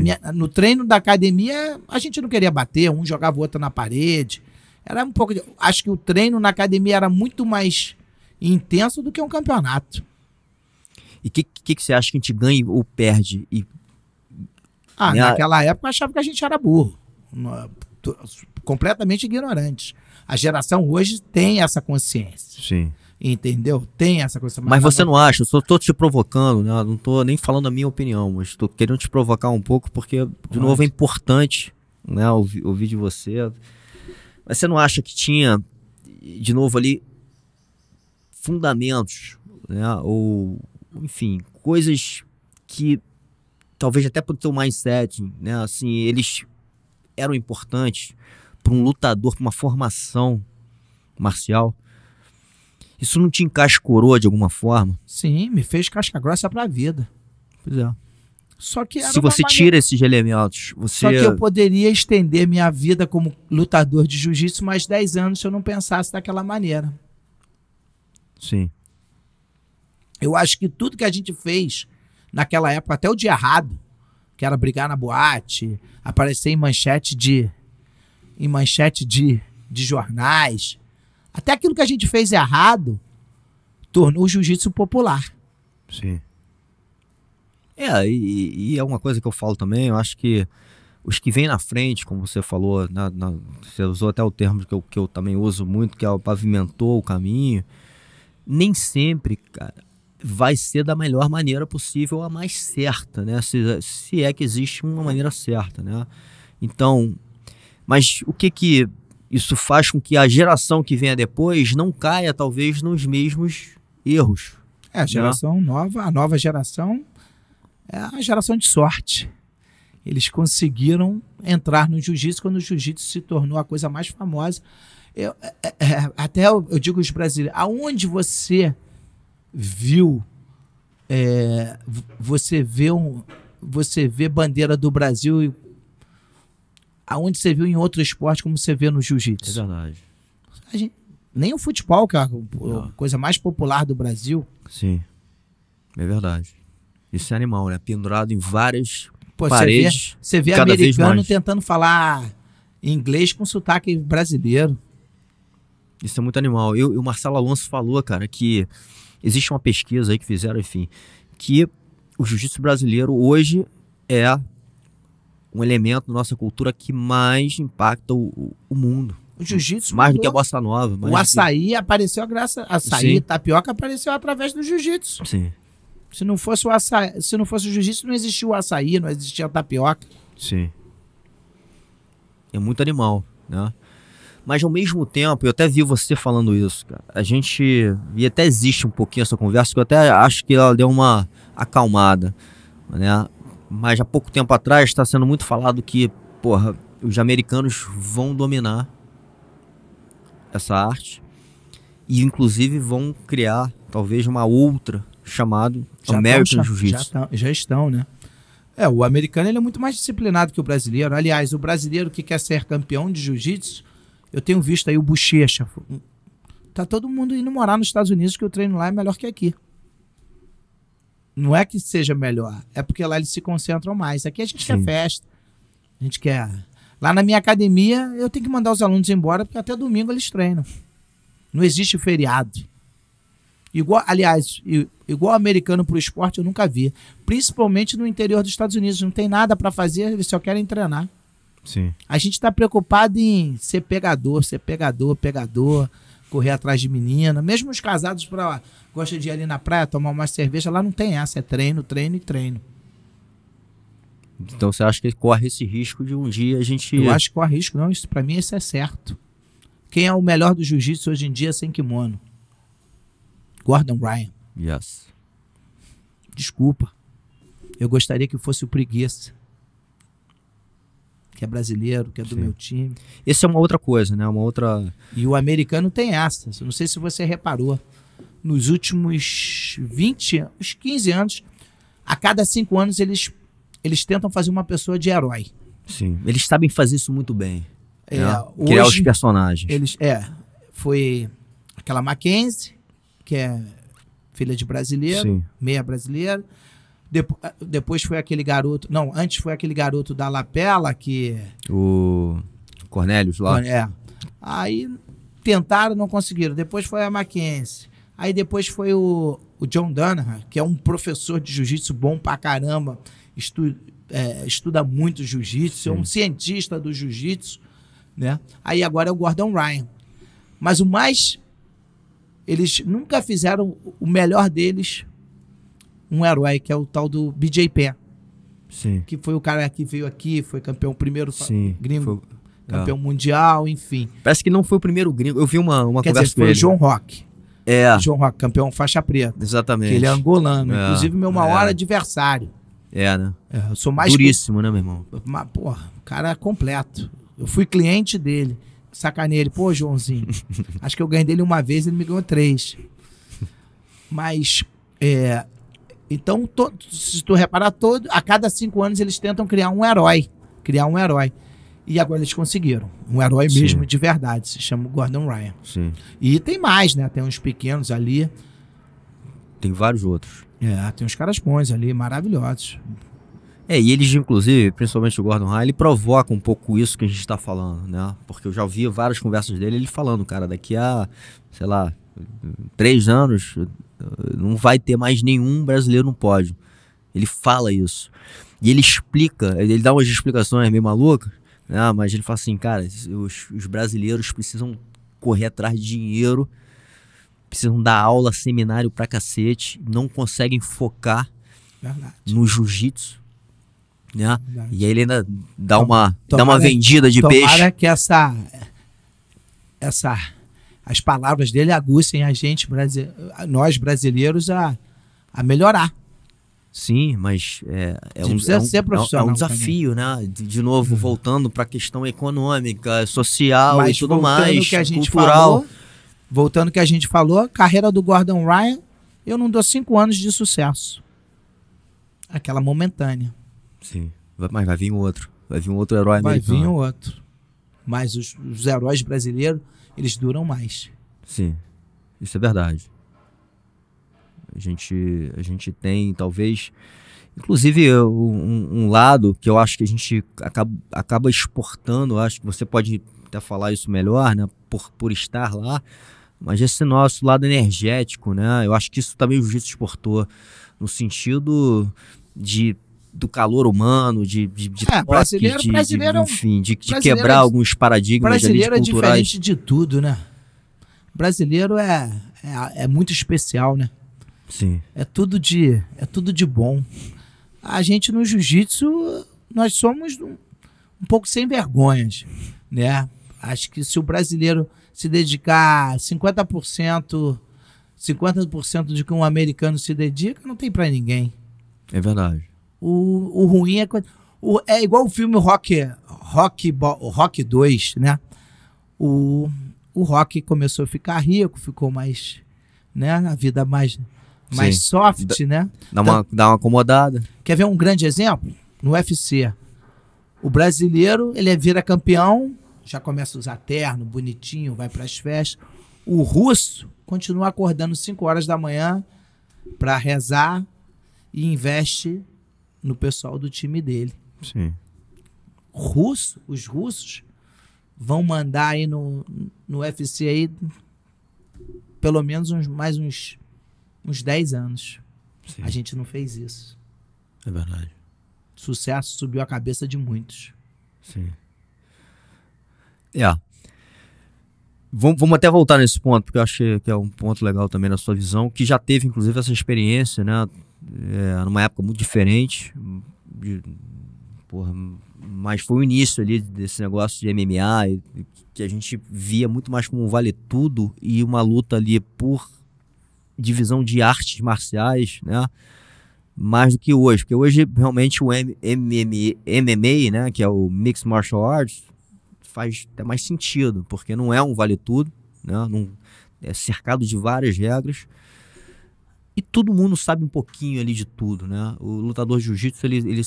Minha, no treino da academia, a gente não queria bater, um jogava o outro na parede. Era um pouco. De, acho que o treino na academia era muito mais intenso do que um campeonato. E o que, que, que, você acha que a gente ganha ou perde? E, ah, né, naquela época eu achava que a gente era burro. Completamente ignorante. A geração hoje tem essa consciência. Sim. Entendeu? Tem essa coisa. Mas, mas você não... acha? Eu só tô te provocando, né? não tô nem falando a minha opinião, mas tô querendo te provocar um pouco, porque, de Pode. novo, é importante né, ouvir, ouvir de você. Mas você não acha que tinha, de novo ali, fundamentos, né? Ou, enfim, coisas que talvez até pro teu mindset, né? Assim, eles eram importantes para um lutador, para uma formação marcial. Isso não te encascorou de alguma forma? Sim, me fez casca grossa para a vida. Pois é. Só que Se você maneira... tira esses elementos, você. Só que eu poderia estender minha vida como lutador de jiu-jitsu mais 10 anos se eu não pensasse daquela maneira. Sim. Eu acho que tudo que a gente fez naquela época, até o dia errado, que era brigar na boate, aparecer em manchete de. em manchete de, de jornais. Até aquilo que a gente fez errado tornou o jiu-jitsu popular. Sim. É, e, e é uma coisa que eu falo também, eu acho que os que vêm na frente, como você falou, na, na, você usou até o termo que eu, que eu também uso muito, que é o pavimentou o caminho, nem sempre, cara, vai ser da melhor maneira possível, a mais certa, né? Se, se é que existe uma maneira certa, né? Então, mas o que que isso faz com que a geração que venha depois não caia, talvez, nos mesmos erros? É, a né? geração né? nova, a nova geração é a geração de sorte. Eles conseguiram entrar no jiu-jitsu quando o jiu-jitsu se tornou a coisa mais famosa. Eu, é, é, é até eu, eu digo os brasileiros, aonde você viu, é, você vê um, você vê bandeira do Brasil e aonde você viu em outro esporte como você vê no jiu-jitsu. É verdade. Gente, nem o futebol, cara, é a coisa mais popular do Brasil. Sim, é verdade. Esse é animal, né? Pendurado em várias Pô, paredes. Você vê, você vê americano tentando falar inglês com sotaque brasileiro. Isso é muito animal. Eu, o Marcelo Alonso falou, cara, que existe uma pesquisa aí que fizeram, enfim, que o jiu-jitsu brasileiro hoje é um elemento da nossa cultura que mais impacta o, o mundo. O jiu-jitsu. Mais mudou. do que a bossa nova. o açaí que... apareceu graças. Açaí, Sim. tapioca apareceu através do jiu-jitsu. Sim. Se não fosse o açaí, se não fosse o jiu-jitsu, não existia o açaí, não existia a tapioca. Sim. É muito animal, né? Mas ao mesmo tempo, eu até vi você falando isso, cara. A gente. E até existe um pouquinho essa conversa, que eu até acho que ela deu uma acalmada, né? Mas há pouco tempo atrás está sendo muito falado que, porra, os americanos vão dominar essa arte e, inclusive, vão criar talvez uma outra chamado já American Jiu-Jitsu. Já, já, estão, né? É, o americano ele é muito mais disciplinado que o brasileiro. Aliás, o brasileiro que quer ser campeão de jiu-jitsu, eu tenho visto aí o Bochecha. Tá todo mundo indo morar nos Estados Unidos, que o treino lá é melhor que aqui. Não é que seja melhor, é porque lá eles se concentram mais. Aqui a gente Sim. quer festa, a gente quer. Lá na minha academia, eu tenho que mandar os alunos embora, porque até domingo eles treinam. Não existe feriado. Igual, aliás, Igual americano para o esporte eu nunca vi. Principalmente no interior dos Estados Unidos. Não tem nada para fazer, eles só querem treinar. Sim. A gente está preocupado em ser pegador, ser pegador, pegador, correr atrás de menina. Mesmo os casados para lá, gosta de ir ali na praia tomar uma cerveja, lá não tem essa. É treino, treino e treino. Então você acha que corre esse risco de um dia a gente. Eu acho que corre risco, não. Isso para mim isso é certo. Quem é o melhor do jiu-jitsu hoje em dia sem kimono? Gordon Ryan. Yes. Desculpa. Eu gostaria que fosse o preguiça. Que é brasileiro, que é do Sim. meu time. esse é uma outra coisa, né? Uma outra. E o americano tem essa. Não sei se você reparou. Nos últimos 20, os 15 anos, a cada cinco anos eles, eles tentam fazer uma pessoa de herói. Sim. Eles sabem fazer isso muito bem. É, né? Criar os personagens. Eles, é. Foi aquela Mackenzie, que é filha de brasileiro, Sim. meia brasileira. Depo ah, depois foi aquele garoto. Não, antes foi aquele garoto da Lapela que. O Cornélios lá. É. Aí tentaram, não conseguiram. Depois foi a Mackenzie. Aí depois foi o, o John Danahan, que é um professor de jiu-jitsu bom pra caramba, estu, é, estuda muito jiu-jitsu, é um cientista do jiu-jitsu, né? Aí agora é o Gordon Ryan. Mas o mais eles nunca fizeram o melhor deles um herói, que é o tal do BJ Penn. Sim. Que foi o cara que veio aqui, foi campeão primeiro Sim, gringo, foi, campeão é. mundial, enfim. Parece que não foi o primeiro gringo. Eu vi uma, uma Quer conversa dizer, foi ele. John Rock. É. John Rock, campeão faixa preta. Exatamente. ele é angolano. É. Inclusive, meu maior é. adversário. É, né? É, eu sou mais. Duríssimo, né, meu irmão? Mas, porra, o cara é completo. Eu fui cliente dele sacanei ele, pô, Joãozinho, acho que eu ganhei dele uma vez, ele me ganhou três. Mas, é, então, se tu reparar, todo, a cada cinco anos eles tentam criar um herói. Criar um herói. E agora eles conseguiram. Um herói Sim. mesmo de verdade. Se chama Gordon Ryan. Sim. E tem mais, né? Tem uns pequenos ali. Tem vários outros. É, tem uns caras bons ali, maravilhosos. É, e eles, inclusive, principalmente o Gordon High, ele provoca um pouco isso que a gente está falando, né? Porque eu já ouvi várias conversas dele, ele falando, cara, daqui a, sei lá, três anos, não vai ter mais nenhum brasileiro no pódio. Ele fala isso. E ele explica, ele dá umas explicações meio malucas, né? Mas ele fala assim, cara, os, os brasileiros precisam correr atrás de dinheiro, precisam dar aula, seminário pra cacete, não conseguem focar Verdade. no jiu-jitsu né? Verdade. E aí ele ainda dá tomara, uma, dá uma vendida de tomara peixe. Tomara que essa, essa, as palavras dele aguçem a gente, nós brasileiros, a, a melhorar. Sim, mas é, é, um, é, é, um, é um, desafio, também. né? De, de novo, uhum. voltando para a questão econômica, social mas e tudo mais, que a gente cultural. Falou, voltando que a gente falou, carreira do Gordon Ryan, eu não dou cinco anos de sucesso. Aquela momentânea. Sim. Mas vai vir um outro. Vai vir um outro herói vai americano. Vai vir um né? outro. Mas os, os heróis brasileiros, eles duram mais. Sim. Isso é verdade. A gente, a gente tem, talvez. Inclusive, um, um, lado que eu acho que a gente acaba, acaba exportando, acho que você pode até falar isso melhor, né? Por, por estar lá, mas esse nosso lado energético, né? Eu acho que isso também o Jiu-Jitsu exportou, no sentido de do calor humano, de, de, de é, toques, brasileiro, de, brasileiro, de, é enfim, de, de quebrar é alguns paradigmas brasileiro ali, de culturais. Brasileiro é diferente de tudo, né? Brasileiro é, é, é, muito especial, né? Sim. É tudo de, é tudo de bom. A gente no jiu-jitsu, nós somos um, um pouco sem vergonhas, né? Acho que se o brasileiro se dedicar 50%, 50% de que um americano se dedica, não tem para ninguém. É verdade. O, o ruim é O, é igual o filme Rock, Rock, Rock 2, né? O, o Rock começou a ficar rico, ficou mais. Né? A vida mais, mais soft, dá, né? Dá, uma, dá uma acomodada. Quer ver um grande exemplo? No UFC. O brasileiro, ele é, vira campeão, já começa a usar terno, bonitinho, vai para as festas. O russo continua acordando 5 horas da manhã para rezar e investe no pessoal do time dele. Sim. Russo, os russos vão mandar aí no, no UFC aí pelo menos uns, mais uns, uns 10 anos. Sim. A gente não fez isso. É verdade. Sucesso subiu a cabeça de muitos. Sim. Yeah. É. Vamos, vamos até voltar nesse ponto, porque eu achei que é um ponto legal também na sua visão, que já teve, inclusive, essa experiência, né? é, numa época muito diferente. De, porra, mas foi o início ali desse negócio de MMA, e, que a gente via muito mais como um vale tudo e uma luta ali por divisão de artes marciais, né? Mais do que hoje, porque hoje realmente o MMA, né, que é o Mixed Martial Arts, faz até mais sentido, porque não é um vale tudo, né? Não, é cercado de várias regras e todo mundo sabe um pouquinho ali de tudo, né? O lutador de jiu-jitsu, ele, ele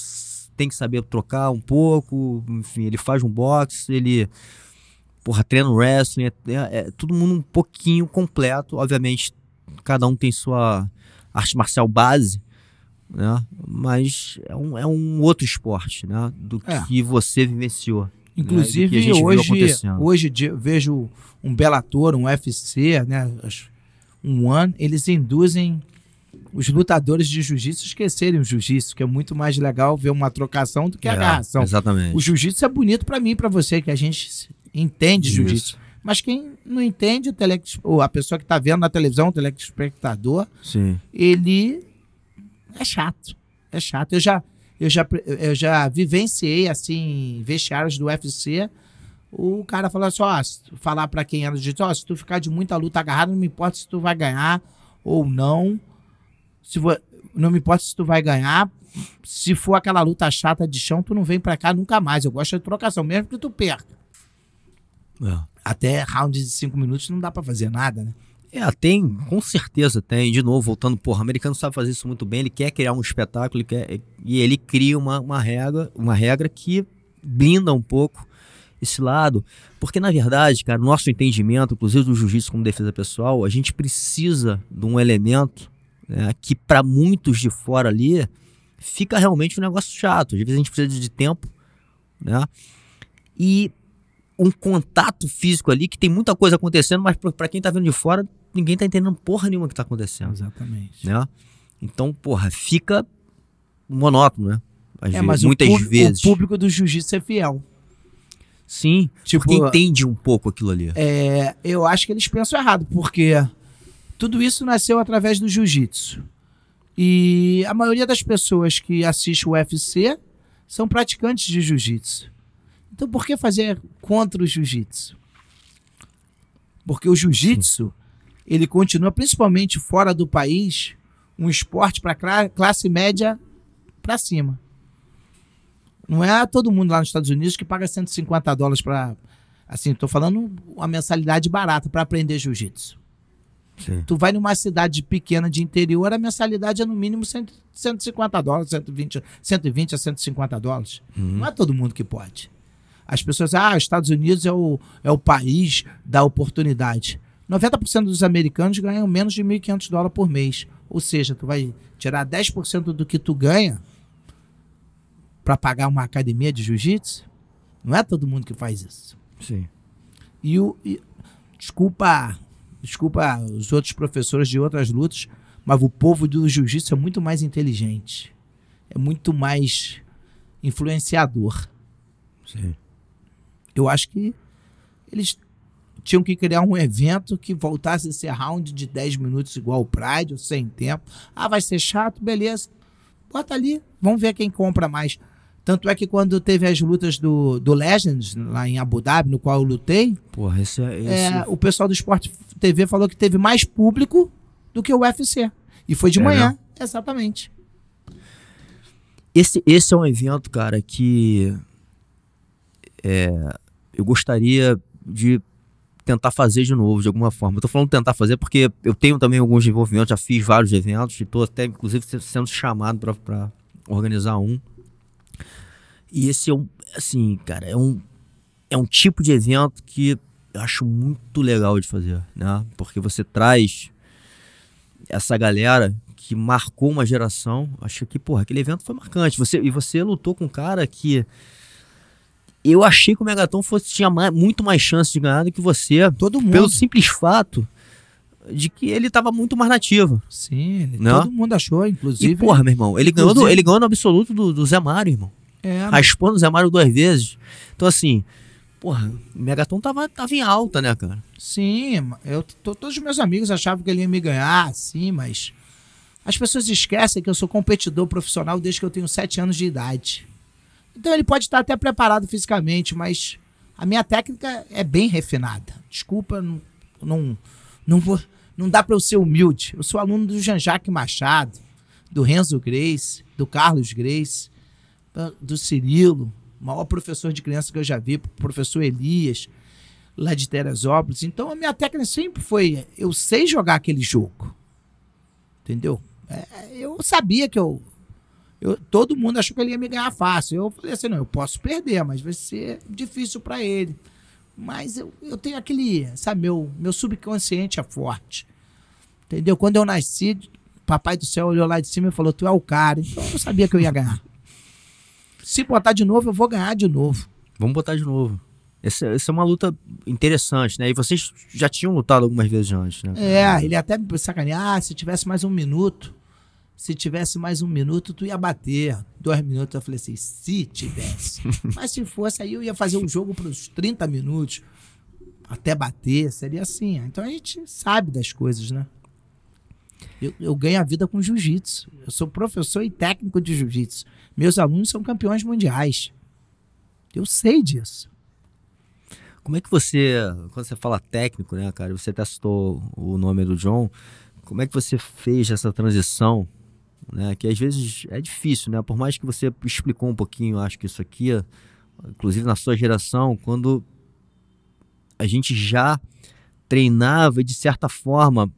tem que saber trocar um pouco, enfim, ele faz um boxe, ele porra, o wrestling, é, é, é, todo mundo um pouquinho completo. Obviamente, cada um tem sua arte marcial base, né? Mas é um, é um outro esporte, né? Do é. que você vivenciou. Né? Inclusive, né? hoje, hoje vejo um Bellator, um UFC, né? Um One, eles induzem os lutadores de jiu-jitsu esquecerem o jiu-jitsu, que é muito mais legal ver uma trocação do que é, a agarração. Exatamente. O jiu-jitsu é bonito para mim, para você, que a gente entende jiu-jitsu. Jiu Mas quem não entende, o a pessoa que está vendo na televisão, o telespectador, Sim. ele é chato. É chato. Eu já, eu já, eu já vivenciei, assim, vestiários do UFC, o cara falou assim, ó, falar para quem era jiu-jitsu, ó, se tu ficar de muita luta agarrado, não me importa se tu vai ganhar ou não, se Não me importa se tu vai ganhar. Se for aquela luta chata de chão, tu não vem pra cá nunca mais. Eu gosto de trocação, mesmo que tu perca. É. Até rounds de cinco minutos não dá para fazer nada, né? É, tem, com certeza tem. De novo, voltando, porra, o americano sabe fazer isso muito bem, ele quer criar um espetáculo ele quer, e ele cria uma, uma, regra, uma regra que blinda um pouco esse lado. Porque, na verdade, cara, nosso entendimento, inclusive do jiu-jitsu como defesa pessoal, a gente precisa de um elemento né, que para muitos de fora ali fica realmente um negócio chato. Às vezes a gente precisa de tempo, né? E um contato físico ali que tem muita coisa acontecendo, mas para quem tá vendo de fora, ninguém tá entendendo porra nenhuma que tá acontecendo. Exatamente. Né? Então, porra, fica monótono, né? Às é, vezes, mas muitas o vezes. O público do jiu-jitsu é fiel. Sim, tipo, porque entende um pouco aquilo ali. É, eu acho que eles pensam errado, porque tudo isso nasceu através do jiu-jitsu. E a maioria das pessoas que assiste o UFC são praticantes de jiu-jitsu. Então por que fazer contra o jiu-jitsu? Porque o jiu-jitsu, ele continua principalmente fora do país, um esporte para classe média para cima. Não é todo mundo lá nos Estados Unidos que paga 150 dólares para assim, estou falando uma mensalidade barata para aprender jiu-jitsu. Sim. Tu vai numa cidade pequena de interior, a mensalidade é no mínimo 100, 150 dólares, 120, 120 a 150 dólares. Uhum. Não é todo mundo que pode. As pessoas, ah, Estados Unidos é o, é o país da oportunidade. 90% dos americanos ganham menos de 1.500 dólares por mês. Ou seja, tu vai tirar 10% do que tu ganha para pagar uma academia de jiu-jitsu. Não é todo mundo que faz isso. Sim. E o. E, desculpa desculpa os outros professores de outras lutas, mas o povo do jiu-jitsu é muito mais inteligente, é muito mais influenciador. Sim. Eu acho que eles tinham que criar um evento que voltasse a ser round de 10 minutos igual o Pride, sem tempo. Ah, vai ser chato, beleza. Bota ali, vamos ver quem compra mais. Tanto é que quando teve as lutas do, do Legends, lá em Abu Dhabi, no qual eu lutei, Porra, esse, esse... É, é o pessoal do Sport TV falou que teve mais público do que o UFC. E foi de é, manhã, né? exatamente. Esse, esse é um evento, cara, que é, eu gostaria de tentar fazer de novo, de alguma forma. Eu tô falando tentar fazer porque eu tenho também alguns envolvimentos, já fiz vários eventos, estou até, inclusive, sendo chamado para organizar um. E esse é um, assim, cara, é um, é um tipo de evento que eu acho muito legal de fazer, né? Porque você traz essa galera que marcou uma geração. Acho que, porra, aquele evento foi marcante. Você, e você lutou com um cara que. Eu achei que o Megaton fosse, tinha mais, muito mais chance de ganhar do que você. Todo mundo. Pelo simples fato de que ele estava muito mais nativo. Sim, ele, né? todo mundo achou, inclusive. E, porra, meu irmão, ele, ganhou, do, ele ganhou no absoluto do, do Zé Mário, irmão. É, Raspando o Zé Mário duas vezes. Então, assim, porra, o Megaton tava, tava em alta, né, cara? Sim, eu, todos os meus amigos achavam que ele ia me ganhar, sim, mas. As pessoas esquecem que eu sou competidor profissional desde que eu tenho sete anos de idade. Então ele pode estar até preparado fisicamente, mas a minha técnica é bem refinada. Desculpa, não, não, não vou. Não dá para eu ser humilde. Eu sou aluno do Jean-Jacques Machado, do Renzo Grace, do Carlos Grace, do Cirilo, maior professor de criança que eu já vi, professor Elias, lá de Teresópolis. Então a minha técnica sempre foi: eu sei jogar aquele jogo. Entendeu? É, eu sabia que eu, eu, Todo mundo achou que ele ia me ganhar fácil. Eu falei assim: não, eu posso perder, mas vai ser difícil para ele. Mas eu, eu tenho aquele. Sabe, meu, meu subconsciente é forte. Entendeu? Quando eu nasci, papai do céu olhou lá de cima e falou: Tu é o cara. Então eu sabia que eu ia ganhar. Se botar de novo, eu vou ganhar de novo. Vamos botar de novo. Essa, essa, é uma luta interessante, né? E vocês já tinham lutado algumas vezes antes, né? É, ele até me sacanear, ah, se tivesse mais um minuto, se tivesse mais um minuto, tu ia bater. Dois minutos, eu falei assim, se tivesse. Mas se fosse, aí eu ia fazer um jogo para os 30 minutos, até bater, seria assim. Então a gente sabe das coisas, né? Eu, eu ganho a vida com jiu-jitsu. Eu sou professor e técnico de jiu-jitsu. Meus alunos são campeões mundiais. Eu sei disso. Como é que você, quando você fala técnico, né, cara? Você até citou o nome do John. Como é que você fez essa transição né, que às vezes é difícil, né? Por mais que você explicou um pouquinho, acho que isso aqui, inclusive na sua geração, quando a gente já treinava de certa forma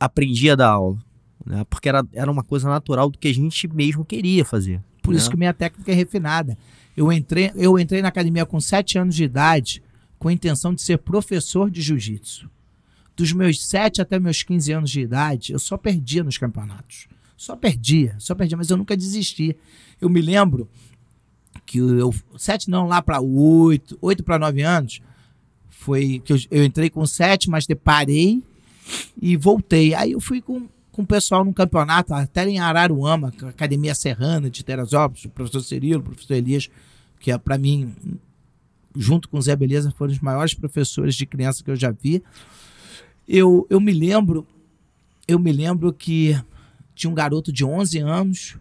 aprendi a dar aula, né? Porque era, era uma coisa natural do que a gente mesmo queria fazer. Por né? isso que minha técnica é refinada. Eu entrei, eu entrei na academia com sete anos de idade com a intenção de ser professor de jiu-jitsu. Dos meus sete até meus 15 anos de idade, eu só perdia nos campeonatos. Só perdia, só perdia, mas eu nunca desisti. Eu me lembro que eu. sete não, lá para oito, oito para nove anos, foi que eu, eu entrei com sete, mas parei e voltei. Aí eu fui com, com o pessoal no campeonato, até em Araruama, Academia Serrana de Teresópolis, o professor Cirilo, o professor Elias, que é para mim, junto com o Zé Beleza, foram os maiores professores de criança que eu já vi. Eu, eu me lembro, eu me lembro que tinha um garoto de 11 anos,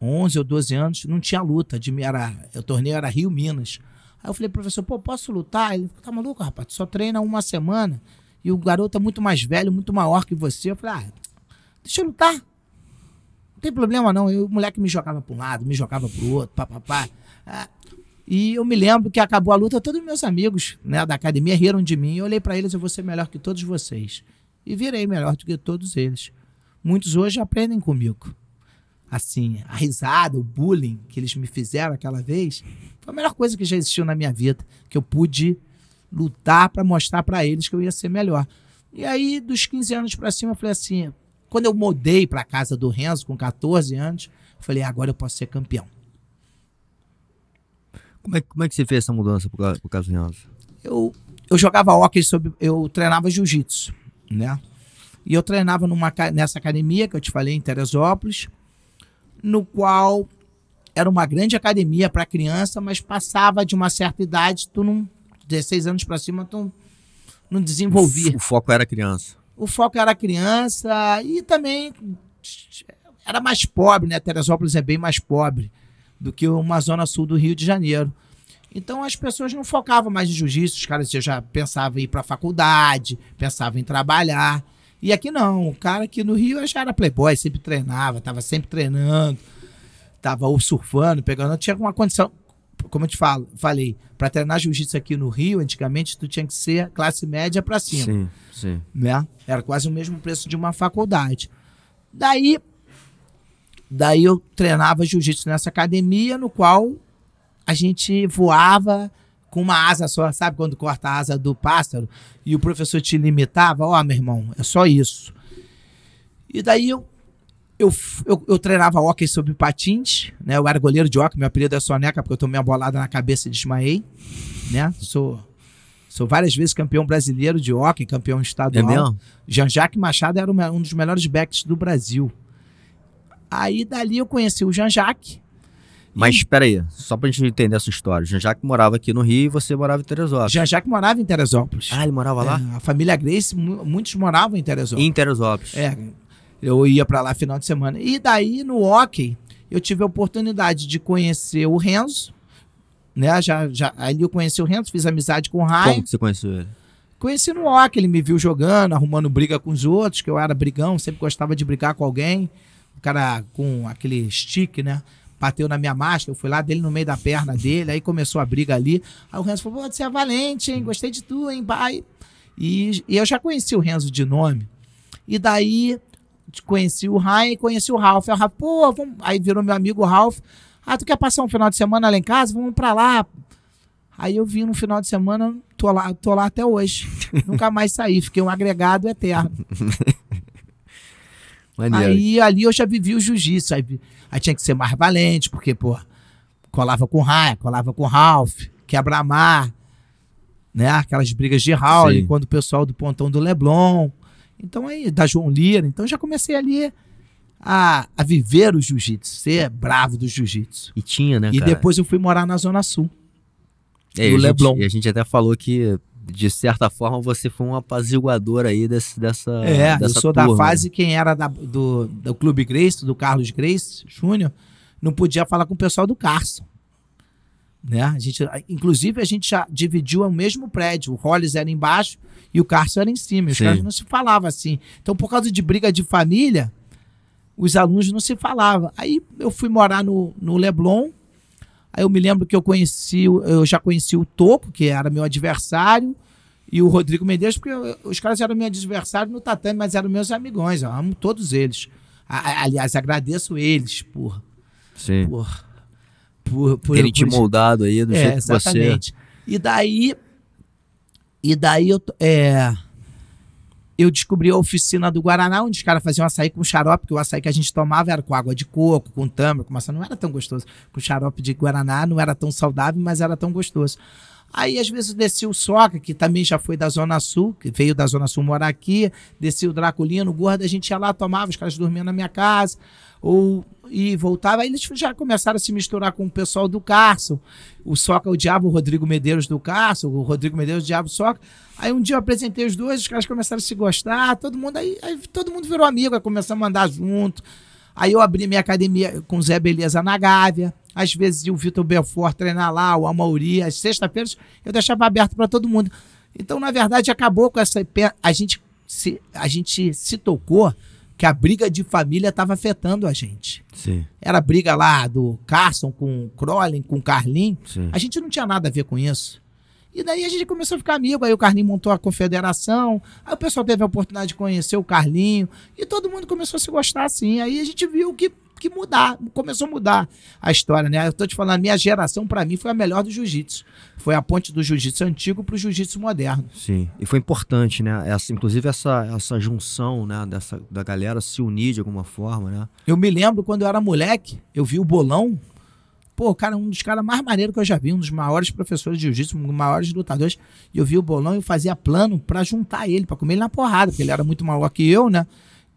11 ou 12 anos, não tinha luta, de, era, o torneio era Rio Minas. Aí eu falei, professor, pô, posso lutar? Ele falou, tá maluco, rapaz, tu só treina uma semana. E o garoto é muito mais velho, muito maior que você. Eu falei, ah, deixa eu lutar. Não tem problema não. Eu, o moleque me jogava para um lado, me jogava para o outro, papapá. É. e eu me lembro que acabou a luta, todos os meus amigos né, da academia riram de mim. Eu olhei para eles, eu vou ser melhor que todos vocês. E virei melhor do que todos eles. Muitos hoje aprendem comigo. Assim, a risada, o bullying que eles me fizeram aquela vez, foi a melhor coisa que já existiu na minha vida, que eu pude lutar para mostrar para eles que eu ia ser melhor. E aí, dos 15 anos para cima, eu falei assim: quando eu mudei para casa do Renzo, com 14 anos, eu falei: agora eu posso ser campeão. Como é, como é que você fez essa mudança para o do Renzo? Eu, eu jogava hóquei, sobre, eu treinava jiu-jitsu, né? E eu treinava numa, nessa academia que eu te falei, em Teresópolis, no qual era uma grande academia para criança, mas passava de uma certa idade, tu não 16 anos para cima, então não desenvolvi. O foco era criança. O foco era criança e também era mais pobre, né? Teresópolis é bem mais pobre do que uma zona sul do Rio de Janeiro. Então as pessoas não focavam mais em jiu-jitsu, os caras já pensavam em ir para a faculdade, pensavam em trabalhar. E aqui não, o cara aqui no Rio já era playboy, sempre treinava, estava sempre treinando, estava surfando, pegando, tinha uma condição, como eu te falo, falei, para treinar jiu-jitsu aqui no Rio, antigamente tu tinha que ser classe média para cima. Sim, sim. Né? Era quase o mesmo preço de uma faculdade. Daí daí eu treinava jiu-jitsu nessa academia no qual a gente voava com uma asa só, sabe quando corta a asa do pássaro e o professor te limitava, ó, oh, meu irmão, é só isso. E daí eu eu, eu, eu treinava hockey sobre patins, né? Eu era goleiro de hockey meu apelido é Soneca, porque eu tomei uma bolada na cabeça e desmaiei, né? Sou, sou várias vezes campeão brasileiro de hockey campeão estadual. É mesmo? Jean-Jacques Machado era uma, um dos melhores backs do Brasil. Aí, dali, eu conheci o Jean-Jacques. Mas espera aí, só pra gente entender essa história. Jean-Jacques morava aqui no Rio e você morava em Teresópolis. Jean-Jacques morava em Teresópolis. Ah, ele morava lá? É, a família Grace, muitos moravam em Teresópolis. Em Teresópolis. É, eu ia para lá final de semana. E daí no hockey, eu tive a oportunidade de conhecer o Renzo, né? Já, já, ali eu conheci o Renzo, fiz amizade com o Raio. Como que você conheceu ele? Conheci no hockey, ele me viu jogando, arrumando briga com os outros, que eu era brigão, sempre gostava de brigar com alguém. O cara com aquele stick, né? bateu na minha máscara, eu fui lá dele no meio da perna dele, aí começou a briga ali. Aí o Renzo falou: você é valente, hein? Gostei de tu, hein? Pai. E, e eu já conheci o Renzo de nome. E daí conheci o Ryan e conheci o Ralph. Aí, pô, vamos... aí virou meu amigo Ralph. Ah, tu quer passar um final de semana lá em casa? Vamos pra lá. Aí eu vim no final de semana, tô lá, tô lá até hoje. Nunca mais saí, fiquei um agregado eterno. Maneiro. Aí ali eu já vivi o jiu-jitsu. Aí, aí, tinha que ser mais valente, porque, pô, colava com o Ryan, colava com o Ralph, quebra-mar, né? Aquelas brigas de Howley, quando o pessoal do pontão do Leblon. Então aí, da João Lira. Então já comecei ali a, a viver o jiu-jitsu, ser bravo do jiu-jitsu. E tinha, né? E cara? depois eu fui morar na Zona Sul. É, no Leblon. Gente, e a gente até falou que, de certa forma, você foi um apaziguador aí desse, dessa. É, dessa eu sou turma. da né? fase quem era da, do, do Clube Grace, do Carlos Grace Júnior, não podia falar com o pessoal do Carson. Né? A gente, inclusive, a gente já dividiu o mesmo prédio. O Hollis era embaixo e o Cárcio era em cima. Os caras não se falavam assim. Então, por causa de briga de família, os alunos não se falavam. Aí eu fui morar no, no Leblon. Aí eu me lembro que eu conheci, eu já conheci o Toco, que era meu adversário, e o Rodrigo Medeiros, porque eu, os caras eram meu adversário no tatame, mas eram meus amigões. Eu amo todos eles. A, aliás, agradeço eles por. Sim. Por, por, por, Terem por, te moldado aí do é, jeito que é. exatamente. você. E daí e daí eu, é, eu descobri a oficina do Guaraná, onde os caras faziam açaí com xarope, que o açaí que a gente tomava era com água de coco, com tâmara, com maçã, não era tão gostoso. Com xarope de Guaraná não era tão saudável, mas era tão gostoso. Aí, às vezes, descia o Soca, que também já foi da Zona Sul, que veio da Zona Sul morar aqui, descia o Draculino, o Gordo, a gente ia lá, tomava, os caras dormiam na minha casa ou e voltava. Aí eles já começaram a se misturar com o pessoal do Carson. O Soca odiava o Rodrigo Medeiros do Carson, o Rodrigo Medeiros o Diabo Soca. Aí um dia eu apresentei os dois, os caras começaram a se gostar, todo mundo aí, aí todo mundo virou amigo, aí começamos a andar junto. Aí eu abri minha academia com o Zé Beleza na Gávea. Às vezes o Vitor Belfort treinar lá, o Amauri, às sexta-feiras eu deixava aberto para todo mundo. Então, na verdade, acabou com essa. A gente se, a gente se tocou que a briga de família estava afetando a gente. Sim. Era a briga lá do Carson com o Crolin, com o Carlin. A gente não tinha nada a ver com isso. E daí a gente começou a ficar amigo. Aí o Carlinho montou a confederação. Aí o pessoal teve a oportunidade de conhecer o Carlinho. E todo mundo começou a se gostar assim. Aí a gente viu que que mudar, começou a mudar a história, né? Eu tô te falando, minha geração, para mim, foi a melhor do jiu-jitsu. Foi a ponte do jiu-jitsu antigo pro jiu-jitsu moderno. Sim, e foi importante, né? Essa, inclusive essa, essa junção, né? Dessa, da galera se unir de alguma forma, né? Eu me lembro quando eu era moleque, eu vi o bolão. Pô, cara, um dos caras mais maneiros que eu já vi, um dos maiores professores de jiu-jitsu, um dos maiores lutadores. E eu vi o bolão e fazia plano para juntar ele, para comer ele na porrada, porque ele era muito maior que eu, né?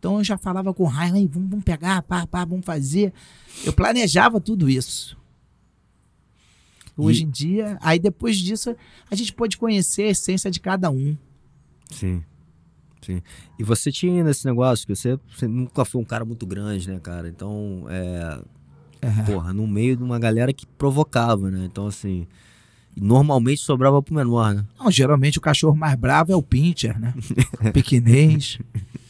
Então eu já falava com o Ryan, vamos, vamos pegar, pá, pá, vamos fazer. Eu planejava tudo isso. Hoje e... em dia, aí depois disso, a gente pode conhecer a essência de cada um. Sim. Sim. E você tinha nesse negócio que você, você, nunca foi um cara muito grande, né, cara? Então, é, é. Porra, no meio de uma galera que provocava, né? Então, assim. Normalmente sobrava pro menor, né? Não, geralmente o cachorro mais bravo é o pincher, né? O piquinês.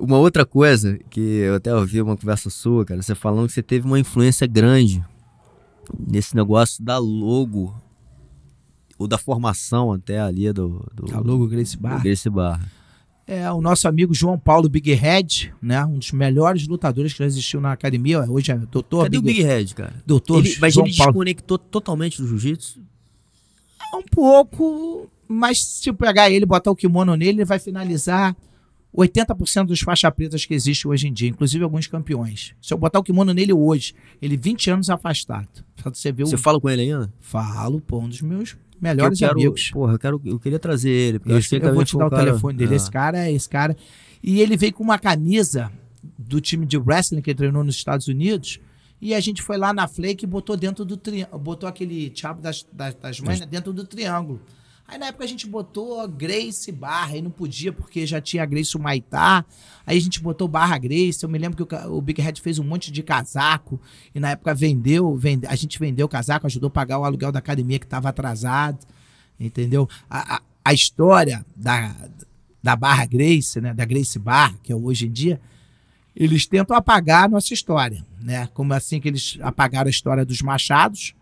Uma outra coisa que eu até ouvi uma conversa sua, cara, você falando que você teve uma influência grande nesse negócio da logo ou da formação até ali do, do logo Grace Barra. Grace Barra. É, o nosso amigo João Paulo Big Head, né? Um dos melhores lutadores que já existiu na academia. É, hoje é doutor. Cadê Big... o Big Head, cara? Doutor ele, Mas João ele Paulo. desconectou totalmente do jiu-jitsu? É um pouco, mas se eu pegar ele, botar o kimono nele, ele vai finalizar 80% dos faixas pretas que existe hoje em dia, inclusive alguns campeões. Se eu botar o kimono nele hoje, ele 20 anos afastado. Você, vê o... você fala com ele ainda? Falo, pô, um dos meus melhores quero, amigos. Porra, eu, quero, eu queria trazer ele. eu, eu vou te dar o telefone dele. É. Esse cara, é esse cara. E ele veio com uma camisa do time de wrestling que ele treinou nos Estados Unidos. E a gente foi lá na Flake e botou dentro do triângulo. Botou aquele chapo das, das, das mães dentro do triângulo. Aí na época a gente botou Grace barra e não podia porque já tinha Grace Humaitá. Aí a gente botou barra Grace. Eu me lembro que o, Big Red fez um monte de casaco e na época vendeu, vende, a gente vendeu o casaco, ajudou a pagar o aluguel da academia que estava atrasado, entendeu? A, a, a, história da, da barra Grace, né, da Grace Barra, que é hoje em dia, eles tentam apagar a nossa história, né? Como assim que eles apagaram a história dos Machados,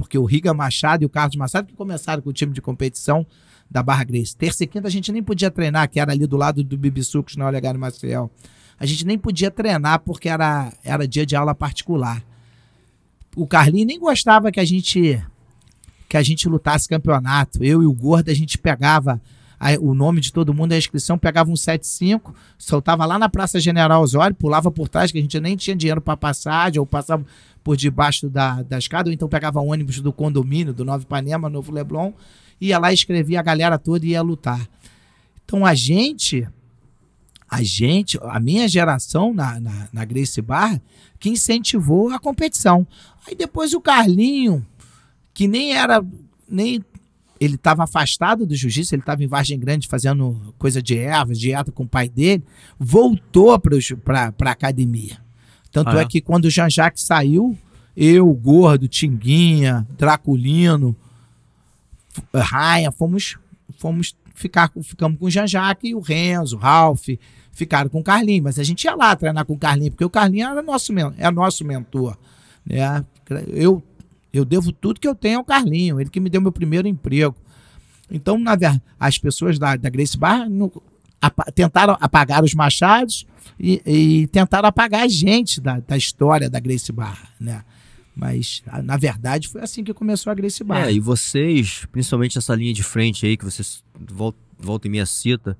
porque o Riga Machado e o Carlos Machado que começaram com o time de competição da Barra Grace. Terça e quinta a gente nem podia treinar, que era ali do lado do Bibisucos na Olegário Maciel. A gente nem podia treinar porque era, era dia de aula particular. O Carlinho nem gostava que a gente que a gente lutasse campeonato. Eu e o Gordo a gente pegava a, o nome de todo mundo, a inscrição, pegava um 75, soltava lá na Praça General Osório, pulava por trás, que a gente nem tinha dinheiro para passagem, ou passava por debaixo da, da escada, ou então pegava ônibus do condomínio, do Nova Ipanema, Novo Leblon, ia lá, escrevia a galera toda e ia lutar. Então a gente, a gente, a minha geração na, na, na Grace Barra, que incentivou a competição. Aí depois o Carlinho, que nem era, nem ele estava afastado do jiu-jitsu, ele estava em Vargem Grande fazendo coisa de ervas, dieta com o pai dele, voltou para a academia. Tanto é ah, é? é? que quando o Jean saiu, eu, Gordo, Tinguinha, Draculino, eh, Raia, fomos, fomos ficar, ficamos com o Jean e o Renzo, o Ralph, ficaram com o Carlinho Mas a gente ia lá treinar com o Carlinho porque o Carlinho era nosso, era é nosso mentor. Né? Eu, eu devo tudo que eu tenho ao Carlinho ele que me deu meu primeiro emprego. Então, na verdade, as pessoas da, da Grace Barra tentaram apagar os machados e, e tentaram apagar a gente da, da, história da Grace Barra, né? Mas, na verdade, foi assim que começou a Grace Barra. É, e vocês, principalmente essa linha de frente aí, que vocês volta, volta e meia cita,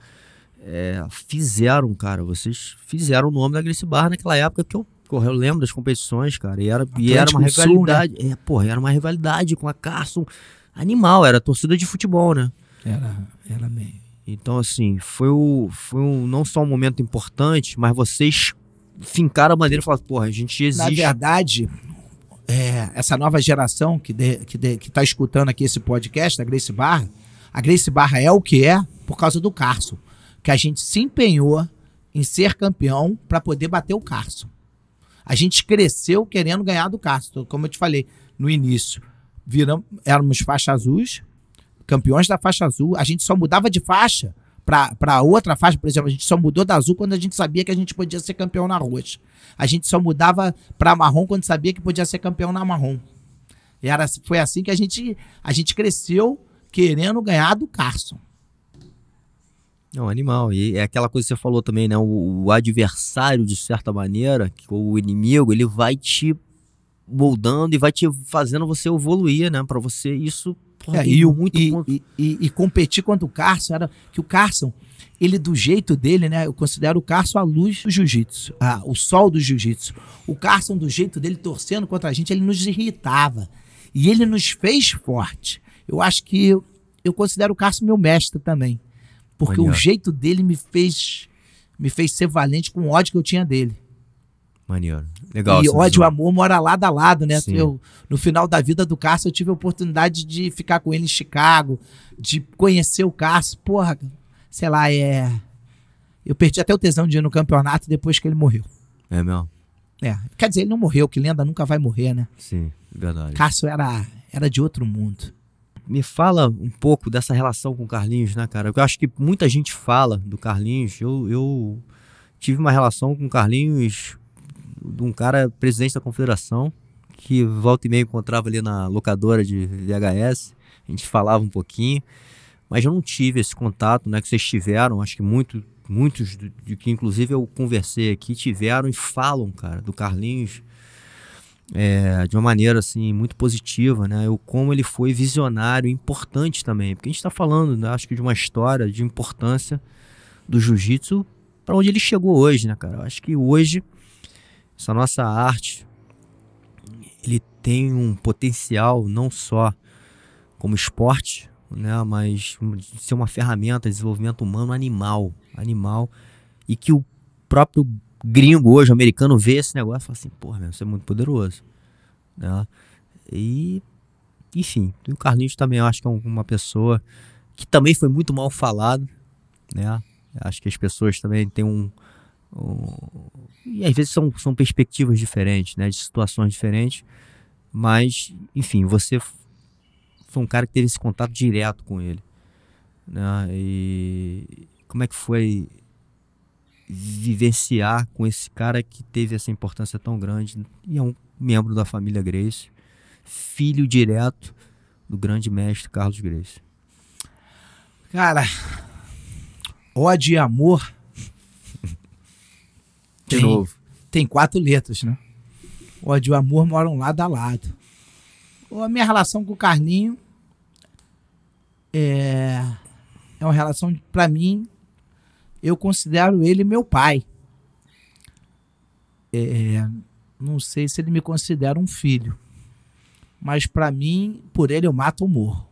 é, fizeram, cara, vocês fizeram o nome da Grace Barra naquela época que eu, eu lembro das competições, cara, e era, e era uma né? rivalidade, né? é, porra, era uma rivalidade com a Carson, animal, era torcida de futebol, né? Era, era mesmo. Então, assim, foi, o, foi um, não só um momento importante, mas vocês fincaram a bandeira e falaram, porra, a gente existe. Na verdade, é, essa nova geração que está que que tá escutando aqui esse podcast, a Grace Barra, a Grace Barra é o que é por causa do Carso, que a gente se empenhou em ser campeão para poder bater o Carso. A gente cresceu querendo ganhar do Carso, então, como eu te falei no início. viram éramos faixa azuis, campeões da faixa azul, a gente só mudava de faixa para outra faixa, por exemplo, a gente só mudou da azul quando a gente sabia que a gente podia ser campeão na roxa. A gente só mudava para marrom quando sabia que podia ser campeão na marrom. E era, assim, foi assim que a gente, a gente cresceu querendo ganhar do Carson. Não, animal. E é aquela coisa que você falou também, né? O, o adversário, de certa maneira, o inimigo, ele vai te moldando e vai te fazendo você evoluir, né? Para você isso Porra, é, e, muito e, e, e, e, competir contra o Carson era que o Carson, ele do jeito dele, né? Eu considero o Carson a luz do jiu-jitsu, o sol do jiu-jitsu. O Carson, do jeito dele, torcendo contra a gente, ele nos irritava. E ele nos fez forte. Eu acho que eu, eu considero o Carson meu mestre também. Porque o jeito dele me fez me fez ser valente com o ódio que eu tinha dele. Maneiro. Legal, e ódio e amor mora lado a lado, né? Eu, no final da vida do Cássio, eu tive a oportunidade de ficar com ele em Chicago, de conhecer o Cássio. Porra, sei lá, é. Eu perdi até o tesão de ir no campeonato depois que ele morreu. É mesmo? É. Quer dizer, ele não morreu, que lenda nunca vai morrer, né? Sim, verdade. Cássio era, era de outro mundo. Me fala um pouco dessa relação com o Carlinhos, né, cara? Eu acho que muita gente fala do Carlinhos. Eu, eu tive uma relação com o Carlinhos de um cara presidente da confederação, que volta e meia encontrava ali na locadora de VHS, a gente falava um pouquinho, mas eu não tive esse contato, né, que vocês tiveram, acho que muito, muitos de, que inclusive eu conversei aqui tiveram e falam, cara, do Carlinhos é, de uma maneira assim muito positiva, né? O como ele foi visionário, importante também, porque a gente está falando, né, acho que de uma história de importância do jiu-jitsu para onde ele chegou hoje, né, cara? Eu acho que hoje essa nossa arte, ele tem um potencial não só como esporte, né, mas ser uma ferramenta de desenvolvimento humano animal, animal, e que o próprio gringo hoje, americano, vê esse negócio e fala assim, porra, meu, isso é muito poderoso, né, e enfim, o Carlinhos também eu acho que é uma pessoa que também foi muito mal falado, né, acho que as pessoas também têm um, e às vezes são, são perspectivas diferentes, né? De situações diferentes. Mas, enfim, você foi um cara que teve esse contato direto com ele. Né? E como é que foi vivenciar com esse cara que teve essa importância tão grande e é um membro da família Grace, filho direto do grande mestre Carlos Grace? Cara, ódio e amor de tem, novo. Tem quatro letras, né? O ódio e amor moram lado a lado. A minha relação com o Carlinho é, é uma relação, para mim, eu considero ele meu pai. É, não sei se ele me considera um filho, mas para mim, por ele eu mato o morro.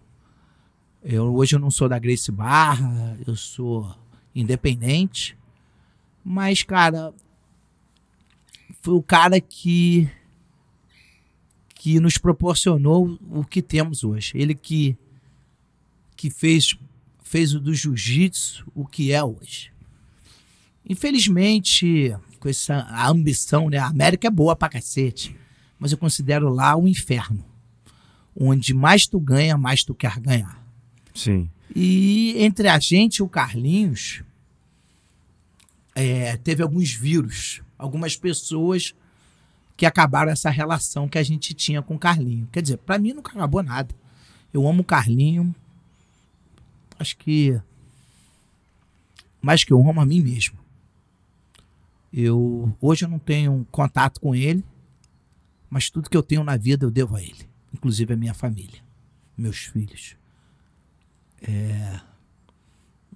Eu, hoje eu não sou da Grace Barra, eu sou independente, mas, cara, foi o cara que que nos proporcionou o que temos hoje. Ele que que fez fez do jiu-jitsu o que é hoje. Infelizmente, com essa a ambição, né? A América é boa pra cacete, mas eu considero lá o um inferno, onde mais tu ganha, mais tu quer ganhar. Sim. E entre a gente e o Carlinhos, é, teve alguns vírus algumas pessoas que acabaram essa relação que a gente tinha com o Carlinho. Quer dizer, para mim nunca acabou nada. Eu amo o Carlinho. Acho que mais que eu amo a mim mesmo. Eu hoje eu não tenho contato com ele, mas tudo que eu tenho na vida eu devo a ele, inclusive a minha família, meus filhos. É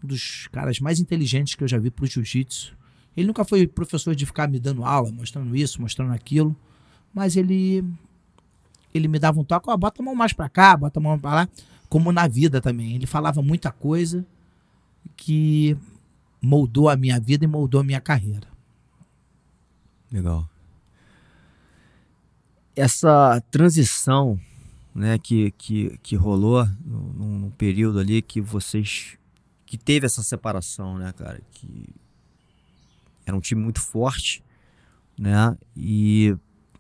um dos caras mais inteligentes que eu já vi pro jiu-jitsu ele nunca foi professor de ficar me dando aula, mostrando isso, mostrando aquilo. Mas ele ele me dava um toque, ó, bota a mão mais para cá, bota a mão para lá, como na vida também. Ele falava muita coisa que moldou a minha vida e moldou a minha carreira. Legal. Essa transição, né, que, que, que rolou num, num período ali que vocês que teve essa separação, né, cara, que era um time muito forte, né? E,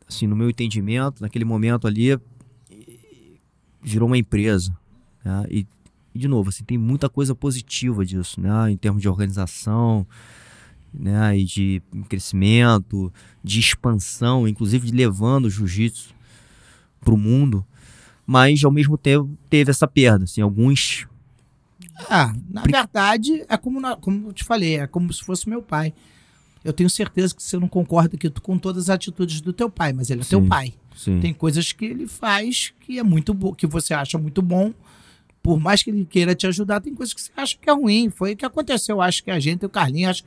assim, no meu entendimento, naquele momento ali, virou uma empresa. Né? E, de novo, assim, tem muita coisa positiva disso, né? Em termos de organização, né? E de crescimento, de expansão, inclusive de levando o jiu-jitsu para o mundo. Mas, ao mesmo tempo, teve essa perda. Assim, alguns ah, na verdade, é como, como eu te falei, é como se fosse meu pai. Eu tenho certeza que você não concorda que com todas as atitudes do teu pai, mas ele é sim, teu pai. Sim. Tem coisas que ele faz que é muito que você acha muito bom. Por mais que ele queira te ajudar, tem coisas que você acha que é ruim. Foi o que aconteceu, acho que a gente, o Carlinhos, acho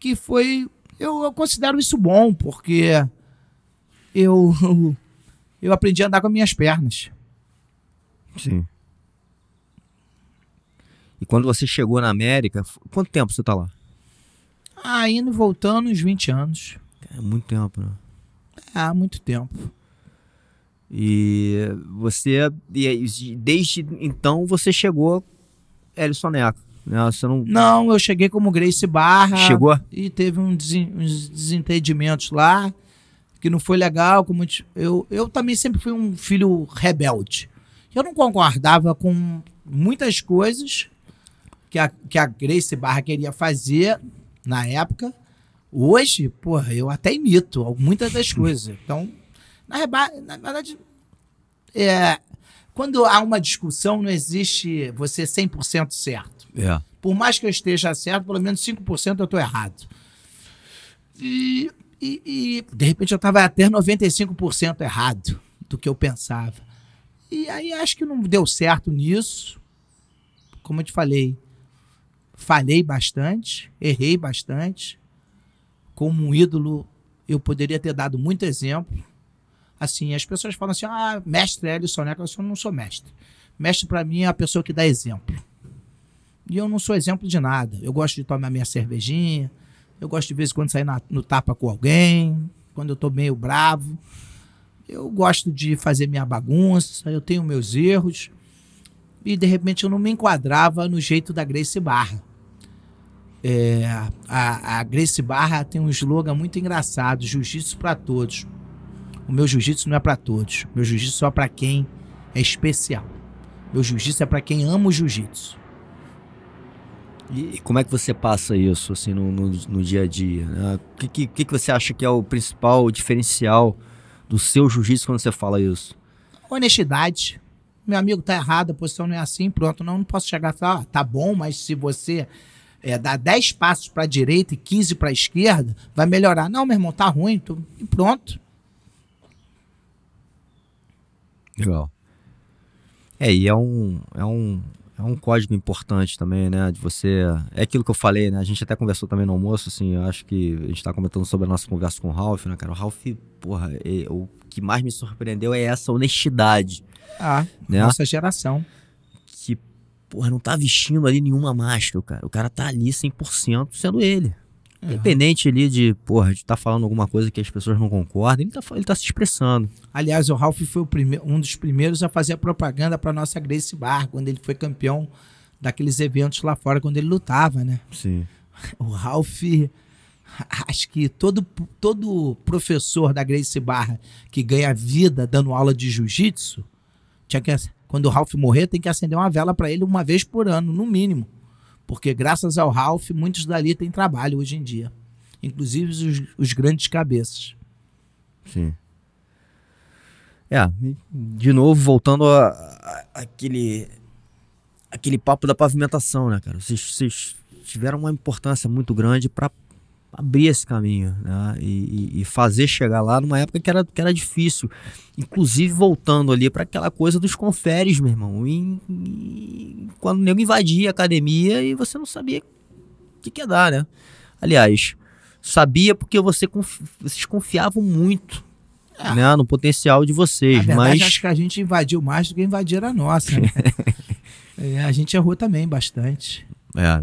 que foi. Eu, eu considero isso bom, porque eu, eu aprendi a andar com as minhas pernas. Sim. E quando você chegou na América, quanto tempo você está lá? Ah, indo voltando uns 20 anos. É muito tempo, né? Há é, muito tempo. E você, e desde então, você chegou Elison Neco. Né? Você não... não, eu cheguei como Grace Barra. Chegou? E teve um uns desentendimentos lá, que não foi legal. Como eu, eu também sempre fui um filho rebelde. Eu não concordava com muitas coisas que a, que a Grace Barra queria fazer, na época. Hoje, porra, eu até imito muitas das coisas. Então, na, reba... na verdade, é, quando há uma discussão, não existe você 100% certo. É. Por mais que eu esteja certo, pelo menos 5% eu estou errado. E, e, e, de repente, eu estava até 95% errado do que eu pensava. E aí acho que não deu certo nisso. Como eu te falei, falhei bastante, errei bastante. Como um ídolo, eu poderia ter dado muito exemplo. Assim, as pessoas falam assim: ah, mestre Elison Neco, eu não sou mestre. Mestre, para mim, é a pessoa que dá exemplo. E eu não sou exemplo de nada. Eu gosto de tomar minha cervejinha, eu gosto de vez em quando sair na, no tapa com alguém, quando eu estou meio bravo. Eu gosto de fazer minha bagunça, eu tenho meus erros, e de repente eu não me enquadrava no jeito da Grace Barra. É, a, a Grace Barra tem um slogan muito engraçado: Jiu-Jitsu para todos. O meu jiu-jitsu não é para todos. meu jiu-jitsu só é para quem é especial. meu jiu-jitsu é para quem ama o jiu-jitsu. E como é que você passa isso assim no, no, no dia a dia? O ah, que, que, que, você acha que é o principal diferencial do seu jiu-jitsu quando você fala isso? Honestidade, meu amigo, tá errado, a posição não é assim, pronto. Não, não posso chegar e falar, ah, tá bom, mas se você é, dá 10 passos para a direita e 15 para a esquerda, vai melhorar. Não, meu irmão, tá ruim, tô... e pronto. Legal. É, e é um, é um, é um código importante também, né? De você. É aquilo que eu falei, né? A gente até conversou também no almoço, assim. Eu acho que a gente tá comentando sobre a nossa conversa com o Ralph, né, cara? O Ralph, porra, é, o que mais me surpreendeu é essa honestidade ah, né? nossa geração. Que, porra, não tá vestindo ali nenhuma máscara, cara. O cara tá ali 100% sendo ele. É. Independente ali de, porra, de tá falando alguma coisa que as pessoas não concordam, ele tá, ele tá se expressando. Aliás, o Ralph foi o um dos primeiros a fazer a propaganda pra nossa Grace Bar, quando ele foi campeão daqueles eventos lá fora, quando ele lutava, né? Sim. O Ralph acho que todo, todo professor da Grace Barra que ganha vida dando aula de jiu-jitsu tinha que, quando o Ralph morrer, tem que acender uma vela para ele uma vez por ano, no mínimo. Porque graças ao Ralph, muitos dali têm trabalho hoje em dia. Inclusive os, os grandes cabeças. Sim. É, de novo, voltando a, a, a aquele, aquele papo da pavimentação, né, cara? Vocês, vocês tiveram uma importância muito grande para abrir esse caminho né? e, e, fazer chegar lá numa época que era, que era difícil. Inclusive voltando ali para aquela coisa dos conferes, meu irmão. E, e, quando o nego invadia a academia e você não sabia o que, que ia dar, né? Aliás, sabia porque você conf, vocês confiavam muito é. né, no potencial de vocês. Verdade, mas acho que a gente invadiu mais do que invadir a nossa. Né? é, a gente errou também bastante. É,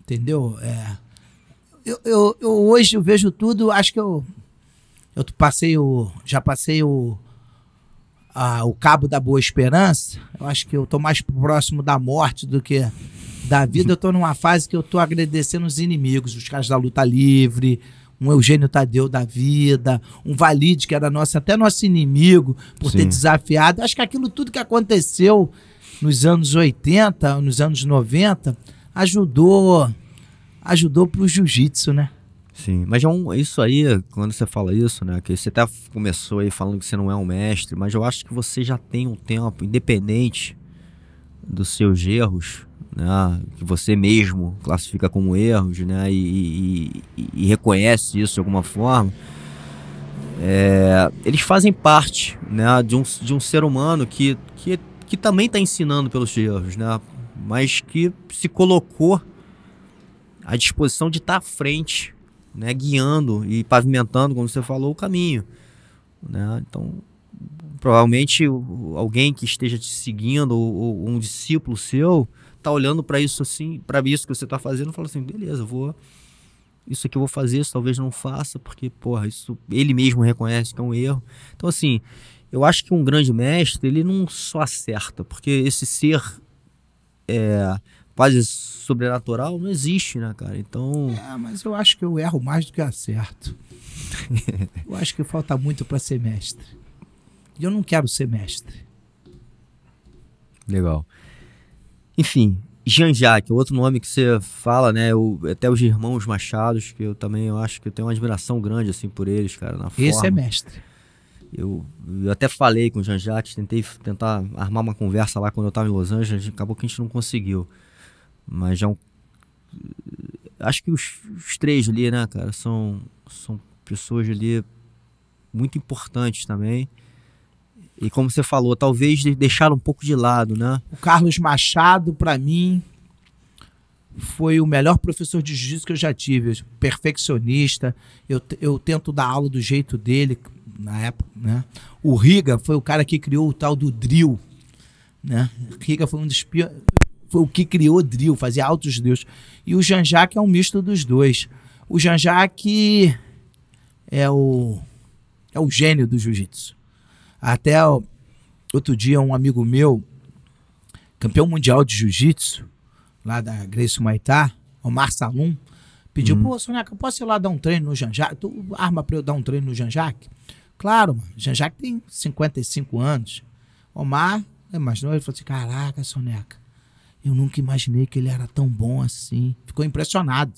Entendeu? É eu, eu, eu hoje eu vejo tudo, acho que eu. Eu passei o. Já passei o. o cabo da boa esperança. Eu acho que eu tô mais próximo da morte do que da vida. Eu tô numa fase que eu tô agradecendo os inimigos, os caras da luta livre, um Eugênio Tadeu da vida, um Valide, que era nosso, até nosso inimigo, por Sim. ter desafiado. Acho que aquilo tudo que aconteceu nos anos 80, nos anos 90, ajudou ajudou pro jiu-jitsu, né? Sim, mas é um, isso aí, quando você fala isso, né? Que você até começou aí falando que você não é um mestre, mas eu acho que você já tem um tempo, independente dos seus erros, né, que você mesmo classifica como erros, né? E, e, e reconhece isso de alguma forma. É, eles fazem parte, né? De um, de um ser humano que, que, que também está ensinando pelos erros, né? Mas que se colocou a disposição de estar tá à frente, né, guiando e pavimentando, como você falou, o caminho. Né? Então, provavelmente alguém que esteja te seguindo ou, ou um discípulo seu tá olhando para isso assim, para isso que você tá fazendo, fala assim, beleza, vou isso aqui eu vou fazer, isso talvez não faça, porque porra, isso ele mesmo reconhece que é um erro. Então assim, eu acho que um grande mestre, ele não só acerta, porque esse ser é, quase sobrenatural, não existe, né, cara? Então. É, mas eu acho que eu erro mais do que acerto. eu acho que falta muito para ser mestre. E eu não quero ser mestre. Legal. Enfim, Jean-Jacques, é outro nome que você fala, né? O, até os irmãos Machados, que eu também eu acho que eu tenho uma admiração grande, assim, por eles, cara, na Esse é forma. é mestre. Eu, eu, até falei com o Jean-Jacques, tentei tentar armar uma conversa lá quando eu estava em Los Angeles, acabou que a gente não conseguiu. Mas já é um, acho que os, os, três ali, né, cara, são, são pessoas ali muito importantes também. E como você falou, talvez deixaram um pouco de lado, né? O Carlos Machado, para mim, foi o melhor professor de jiu-jitsu que eu já tive. Perfeccionista, eu, eu tento dar aula do jeito dele, na época, né? O Riga foi o cara que criou o tal do drill, né? Riga foi um dos o que criou o drill, fazia altos drills. E o Janjak é um misto dos dois. O Janjak é o é o gênio do jiu-jitsu. Até outro dia um amigo meu, campeão mundial de jiu-jitsu, lá da Grace Maitá, Omar Salum, pediu, uhum. pô, Soneca, posso ir lá dar um treino no Janjak? Tu arma pra eu dar um treino no Janjak? Claro, mano, Janjak tem 55 anos. Omar é mais novo, ele falou assim, caraca, Soneca, eu nunca imaginei que ele era tão bom assim. Ficou impressionado.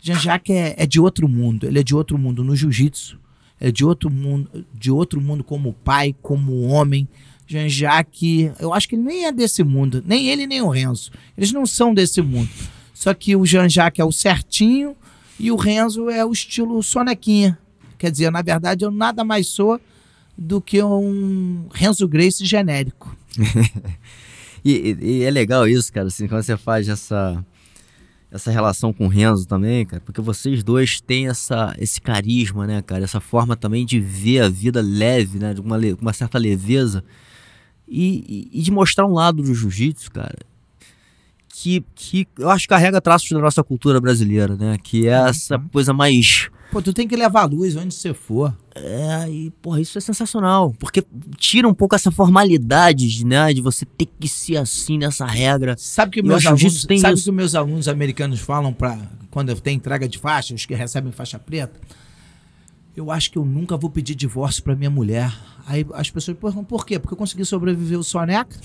Jean-Jacques é, é, de outro mundo. Ele é de outro mundo no jiu-jitsu. É de outro mundo, de outro mundo como pai, como homem. Jean-Jacques, eu acho que ele nem é desse mundo. Nem ele, nem o Renzo. Eles não são desse mundo. Só que o Jean-Jacques é o certinho e o Renzo é o estilo sonequinha. Quer dizer, na verdade, eu nada mais sou do que um Renzo Grace genérico. E, e, e, é legal isso, cara, assim, quando você faz essa, essa relação com o Renzo também, cara, porque vocês dois têm essa, esse carisma, né, cara? Essa forma também de ver a vida leve, né? De uma, uma certa leveza. E, e, de mostrar um lado do jiu-jitsu, cara, que, que eu acho que carrega traços da nossa cultura brasileira, né? Que é uhum. essa coisa mais Pô, tu tem que levar a luz onde você for. É, e, porra, isso é sensacional. Porque tira um pouco essa formalidade, né? De você ter que ser assim nessa regra. Sabe que, meus alunos, sabe isso. que meus alunos americanos falam para quando tem entrega de faixa, os que recebem faixa preta? Eu acho que eu nunca vou pedir divórcio para minha mulher. Aí as pessoas perguntam por quê? Porque eu consegui sobreviver o soneca?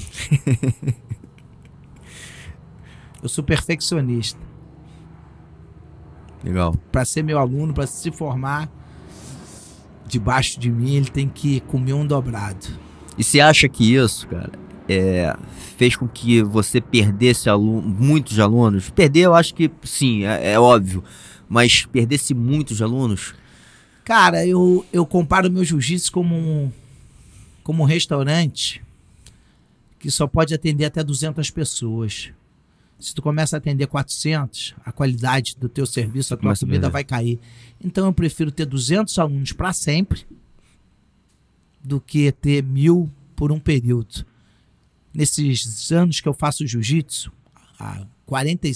eu sou perfeccionista. Legal. Para ser meu aluno, para se formar debaixo de mim, ele tem que comer um dobrado. E você acha que isso, cara, é, fez com que você perdesse aluno, muitos alunos? Perder, eu acho que sim, é, é óbvio. Mas perdesse muitos alunos? Cara, eu, eu comparo meu jiu-jitsu como um, como um restaurante que só pode atender até 200 pessoas. Se tu começa a atender 400, a qualidade do teu serviço, a tua Mas, comida é. vai cair. Então eu prefiro ter 200 alunos para sempre do que ter mil por um período. Nesses anos que eu faço jiu-jitsu, há 40,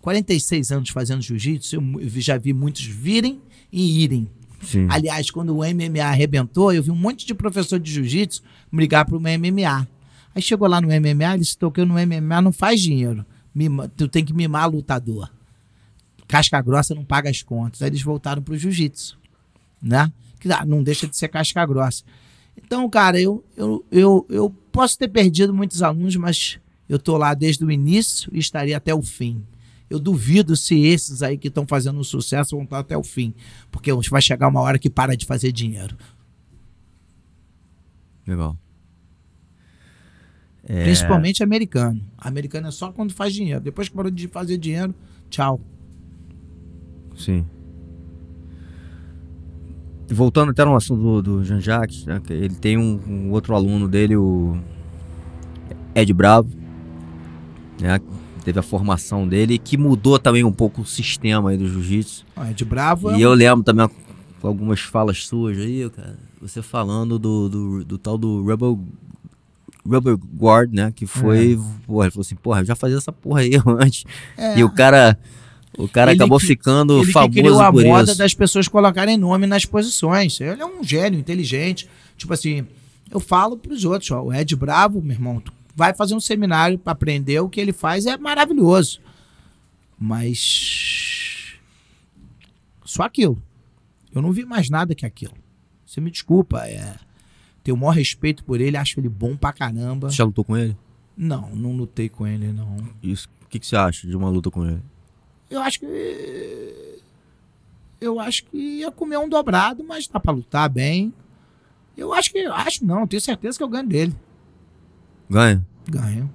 46 anos fazendo jiu-jitsu, eu já vi muitos virem e irem. Sim. Aliás, quando o MMA arrebentou, eu vi um monte de professor de jiu-jitsu brigar para o MMA. Aí chegou lá no MMA, ele se tocou no MMA não faz dinheiro tu tem que mimar lutador. Casca grossa não paga as contas. Aí eles voltaram pro jiu-jitsu, né? Que não deixa de ser casca grossa. Então, cara, eu, eu, eu, eu posso ter perdido muitos alunos, mas eu tô lá desde o início e estarei até o fim. Eu duvido se esses aí que estão fazendo um sucesso vão estar tá até o fim. Porque vai chegar uma hora que para de fazer dinheiro. Legal. É... Principalmente americano. Americano é só quando faz dinheiro. Depois que parou de fazer dinheiro, tchau. Sim. Voltando até no assunto do, do Jean-Jacques, né, ele tem um, um, outro aluno dele, o Ed Bravo, né, teve a formação dele, que mudou também um pouco o sistema aí do jiu-jitsu. Ed Bravo. É e é eu lembro também algumas falas suas aí, cara, você falando do, do, do tal do Rebel Rubber Guard, né? Que foi. É. Porra, ele falou assim, porra, eu já fazia essa porra aí antes. É. E o cara. O cara ele acabou que, ficando ele famoso que criou a por moda isso. das pessoas colocarem nome nas posições. Ele é um gênio inteligente. Tipo assim, eu falo pros outros, ó, o Ed Bravo, meu irmão, vai fazer um seminário para aprender o que ele faz, é maravilhoso. Mas só aquilo. Eu não vi mais nada que aquilo. Você me desculpa, é tenho o maior respeito por ele, acho ele bom pra caramba. Você já lutou com ele? Não, não lutei com ele, não. Isso. O que, que você acha de uma luta com ele? Eu acho que. Eu acho que ia comer um dobrado, mas dá tá pra lutar bem. Eu acho que. Acho não, tenho certeza que eu ganho dele. Ganha? Ganho.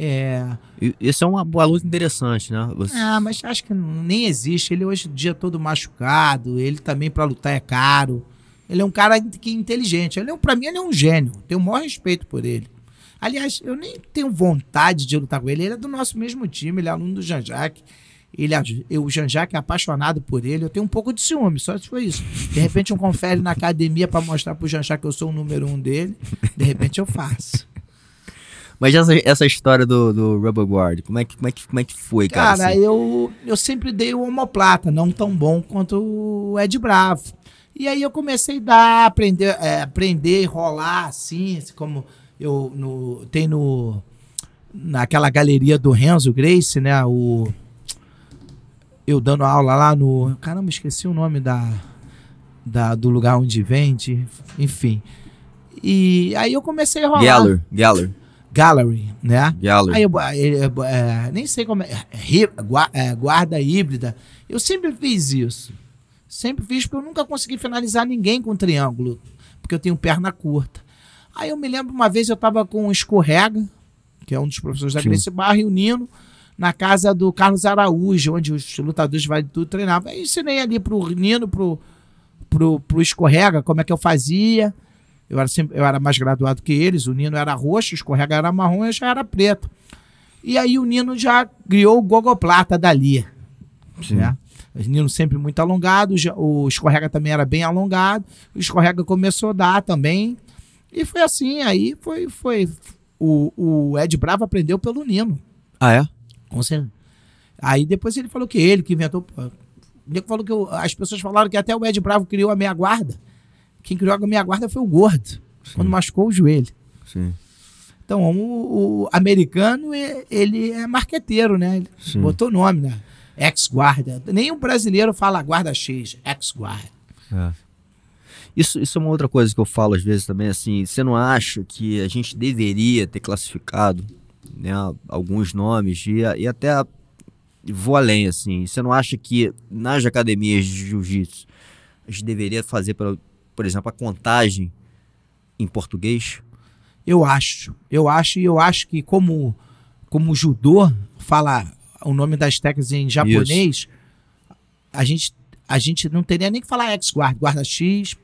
É... isso é uma luz interessante, né? Você... Ah, mas acho que nem existe. Ele hoje dia todo machucado, ele também para lutar é caro. Ele é um cara que é inteligente. Ele é, pra mim, ele é um gênio. Tenho o maior respeito por ele. Aliás, eu nem tenho vontade de lutar com ele. Ele é do nosso mesmo time, ele é aluno do Janjac. Ele, é, eu, o Janjac é apaixonado por ele. Eu tenho um pouco de ciúme, só se foi isso. De repente, um confere na academia para mostrar pro Janjac que eu sou o número um dele. De repente, eu faço. Mas essa, essa história do, do Rubber Guard, como é que, como é que, como é que foi, cara? Cara, assim? eu, eu sempre dei o homoplata, não tão bom quanto o Ed Bravo. E aí eu comecei a dar, aprender, é, aprender, rolar assim, assim, como eu no, tem no naquela galeria do Renzo Grace, né? O eu dando aula lá no, caramba, esqueci o nome da, da do lugar onde vende, enfim. E aí eu comecei a rolar. Geller, Geller. Gallery, né? Gallery. Aí eu, eh, eh, nem sei como é, eh, guarda híbrida. Eu sempre fiz isso. Sempre fiz, porque eu nunca consegui finalizar ninguém com triângulo, porque eu tenho perna curta. Aí eu me lembro uma vez eu estava com o um Escorrega, que é um dos professores da Grace Barra, reunindo na casa do Carlos Araújo, onde os lutadores de Vale Tudo treinavam. Aí ensinei ali pro Nino, pro, pro, pro Escorrega, como é que eu fazia. Eu era, sempre, eu era mais graduado que eles, o Nino era roxo, escorrega era marrom, eu já era preto. E aí o Nino já criou o gogoplata dali. Sim. Né? O Nino sempre muito alongado, o escorrega também era bem alongado, o escorrega começou a dar também. E foi assim, aí foi. foi o, o Ed Bravo aprendeu pelo Nino. Ah, é? Com certeza. Aí depois ele falou que ele que inventou. O falou que eu, as pessoas falaram que até o Ed Bravo criou a meia guarda. Quem criou a minha guarda foi o gordo, Sim. quando machucou o joelho. Sim. Então, o, o, americano, ele é marqueteiro, né? Ele Sim. botou nome, né? Ex-guarda. Nenhum brasileiro fala guarda X, ex-guarda. É. Isso, isso é uma outra coisa que eu falo às vezes também, assim, você não acha que a gente deveria ter classificado né, alguns nomes e, e até vou além, assim, você não acha que nas academias de jiu-jitsu a gente deveria fazer, para por exemplo, a contagem em português? Eu acho. Eu acho e eu acho que como como judô fala o nome das técnicas em japonês, Isso. a gente a gente não teria nem que falar ex Guard guarda-x,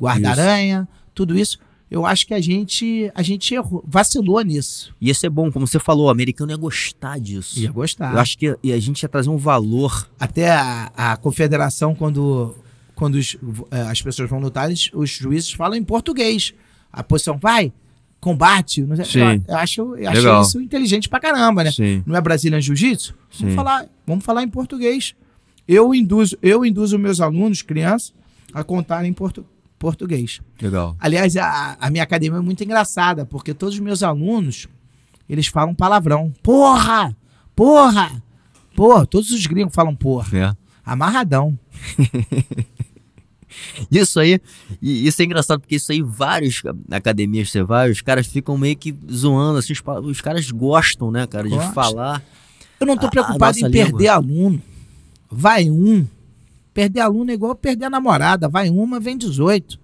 guarda-aranha, tudo isso. Eu acho que a gente a gente errou, vacilou nisso. E isso é bom, como você falou, o americano ia gostar disso. Ia gostar. Eu acho que e a gente ia trazer um valor. Até a, a confederação, quando quando os, eh, as pessoas vão lutar, eles, os juízes falam em português. A posição vai, combate. Não sei, eu acho, eu acho isso inteligente pra caramba, né? Sim. Não é Brasília Jiu-Jitsu? Vamos falar, vamos falar em português. Eu induzo, eu induzo meus alunos, crianças, a contarem em português. Legal. Aliás, a, a minha academia é muito engraçada, porque todos os meus alunos, eles falam palavrão. Porra! Porra! Porra! Todos os gringos falam porra. É. Amarradão. Isso aí, e isso é engraçado, porque isso aí, vários academias você vai, os caras ficam meio que zoando, assim, os, os caras gostam, né, cara, Gosto. de falar. Eu não tô a, preocupado a em perder língua. aluno. Vai um. Perder aluno é igual perder a namorada. Vai uma, vem 18.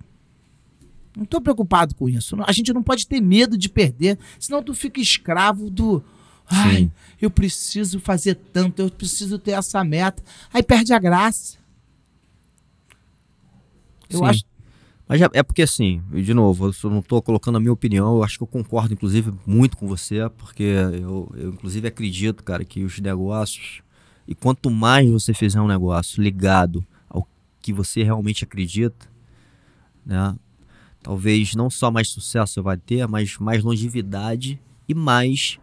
Não tô preocupado com isso. A gente não pode ter medo de perder, senão tu fica escravo do. Ai, Sim. eu preciso fazer tanto, eu preciso ter essa meta. Aí perde a graça. Eu Sim. acho. Mas é, é porque assim, de novo, eu não estou colocando a minha opinião, eu acho que eu concordo, inclusive, muito com você, porque eu, eu inclusive, acredito, cara, que os negócios. E quanto mais você fizer um negócio ligado ao que você realmente acredita, né? Talvez não só mais sucesso você vai ter, mas mais longevidade e mais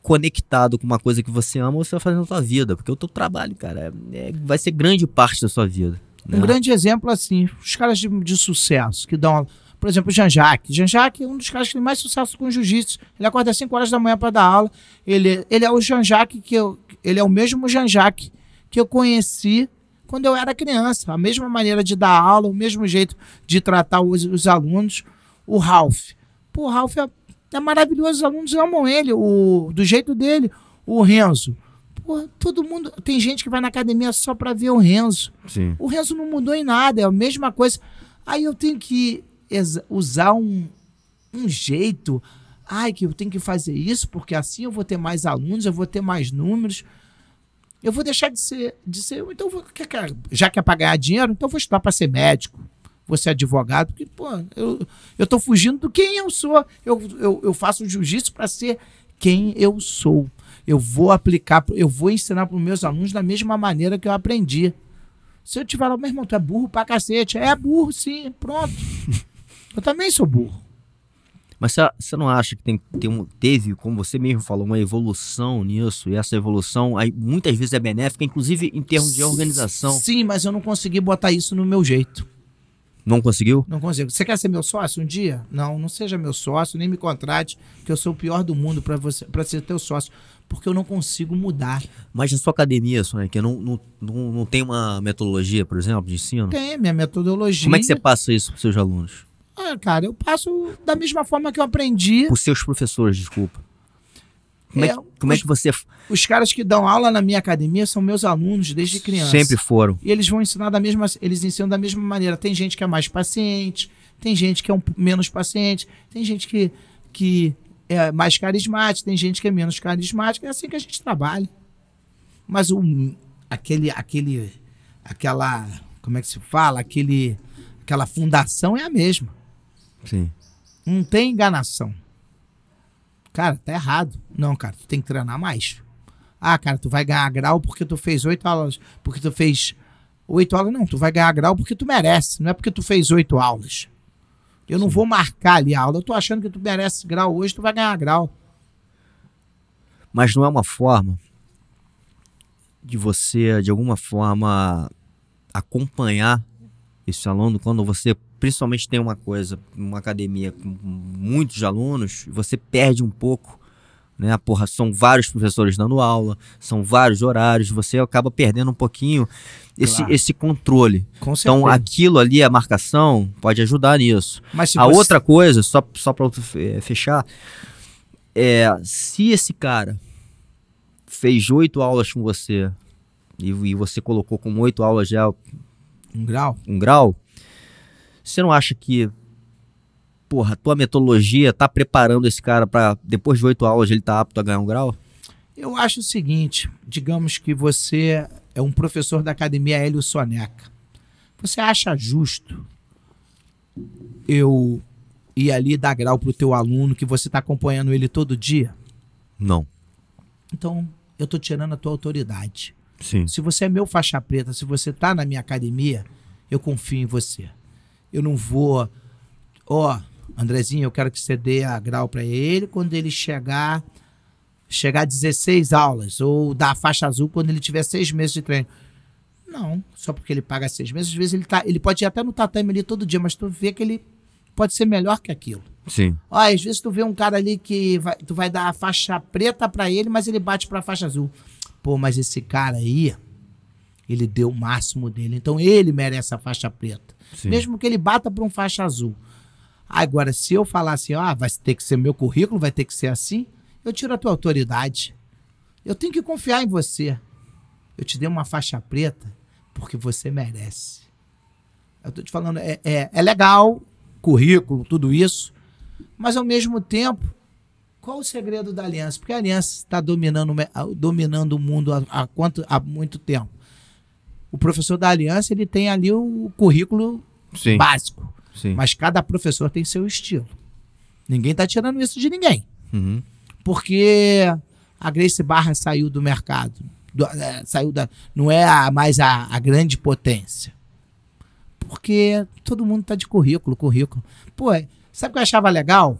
conectado com uma coisa que você ama, você vai fazer na sua vida. Porque o teu trabalho, cara, é, é, vai ser grande parte da sua vida. Um né? grande exemplo, assim, os caras de, de sucesso que dão. Por exemplo, o Jean-Jacques. Jean-Jacques é um dos caras que tem mais sucesso com jiu-jitsu. Ele acorda às 5 horas da manhã para dar aula. Ele, ele é o Jean-Jacques que eu. Ele é o mesmo Jean-Jacques que eu conheci quando eu era criança. A mesma maneira de dar aula, o mesmo jeito de tratar os, os alunos. O Ralph. Pô, o Ralph é, é maravilhoso, os alunos amam ele, o, do jeito dele. O Renzo todo mundo. Tem gente que vai na academia só pra ver o Renzo. Sim. O Renzo não mudou em nada, é a mesma coisa. Aí eu tenho que usar um, um jeito. Ai, que eu tenho que fazer isso, porque assim eu vou ter mais alunos, eu vou ter mais números. Eu vou deixar de ser. De ser então, vou, já que é pra ganhar dinheiro, então eu vou estudar para ser médico, vou ser advogado, porque, pô, eu, eu tô fugindo do quem eu sou. Eu, eu, eu faço jiu-jitsu para ser quem eu sou. Eu vou aplicar, eu vou ensinar para os meus alunos da mesma maneira que eu aprendi. Se eu tiver lá, meu irmão, tu é burro pra cacete. É burro, sim, pronto. eu também sou burro. Mas você não acha que tem, tem um, teve, como você mesmo falou, uma evolução nisso? E essa evolução aí, muitas vezes é benéfica, inclusive em termos de organização. Sim, mas eu não consegui botar isso no meu jeito. Não conseguiu? Não consigo. Você quer ser meu sócio um dia? Não, não seja meu sócio, nem me contrate, que eu sou o pior do mundo para você para ser teu sócio porque eu não consigo mudar. Mas na sua academia, que não, não, não, não tem uma metodologia, por exemplo, de ensino? Tem, minha metodologia. Como é que você passa isso para seus alunos? Ah, cara, eu passo da mesma forma que eu aprendi. Os seus professores, desculpa. Como, é, é, como é os, é que você. Os caras que dão aula na minha academia são meus alunos desde criança. Sempre foram. E eles vão ensinar da mesma. Eles ensinam da mesma maneira. Tem gente que é mais paciente, tem gente que é um menos paciente, tem gente que, que é mais carismático, tem gente que é menos carismática, é assim que a gente trabalha. Mas o aquele, aquele, aquela, como é que se fala? Aquele, aquela fundação é a mesma. Sim. Não tem enganação. Cara, tá errado. Não, cara, tu tem que treinar mais. Ah, cara, tu vai ganhar grau porque tu fez oito aulas, porque tu fez oito aulas. Não, tu vai ganhar grau porque tu merece, não é porque tu fez oito aulas. Eu não Sim. vou marcar ali a aula. Eu tô achando que tu merece grau hoje, tu vai ganhar grau. Mas não é uma forma de você, de alguma forma, acompanhar esse aluno quando você principalmente tem uma coisa, uma academia com muitos alunos, você perde um pouco né? Porra, são vários professores dando aula, são vários horários, você acaba perdendo um pouquinho esse, claro. esse controle. Com então, certeza. aquilo ali, a marcação, pode ajudar nisso. Mas a você... outra coisa, só, só para eh, fechar, é se esse cara fez oito aulas com você e, e você colocou como oito aulas já um grau, um grau, você não acha que porra, a tua metodologia tá preparando esse cara para depois de oito aulas ele tá apto a ganhar um grau? Eu acho o seguinte, digamos que você é um professor da Academia Hélio Soneca. Você acha justo eu ir ali dar grau pro teu aluno que você tá acompanhando ele todo dia? Não. Então, eu tô tirando a tua autoridade. Sim. Se você é meu faixa preta, se você tá na minha academia, eu confio em você. Eu não vou, ó, Andrezinho, eu quero que você dê a grau para ele quando ele chegar chegar a 16 aulas, ou dar a faixa azul quando ele tiver seis meses de treino. Não, só porque ele paga seis meses, às vezes ele, tá, ele pode ir até no tatame ali todo dia, mas tu vê que ele pode ser melhor que aquilo. Sim. Ó, às vezes tu vê um cara ali que vai, tu vai dar a faixa preta para ele, mas ele bate para a faixa azul. Pô, mas esse cara aí, ele deu o máximo dele, então ele merece a faixa preta. Sim. Mesmo que ele bata para um faixa azul. Agora, se eu falar assim, ah, vai ter que ser meu currículo, vai ter que ser assim, eu tiro a tua autoridade. Eu tenho que confiar em você. Eu te dei uma faixa preta porque você merece. Eu tô te falando, é, é, é legal, currículo, tudo isso, mas ao mesmo tempo, qual o segredo da aliança? Porque a aliança está dominando, ah, dominando o mundo há, há, quanto, há muito tempo. O professor da aliança ele tem ali o currículo Sim. básico. Sim. Mas cada professor tem seu estilo. Ninguém está tirando isso de ninguém. Uhum. Porque a Grace Barra saiu do mercado. Do, é, saiu da. Não é a, mais a, a grande potência. Porque todo mundo está de currículo, currículo. Pô, sabe o que eu achava legal?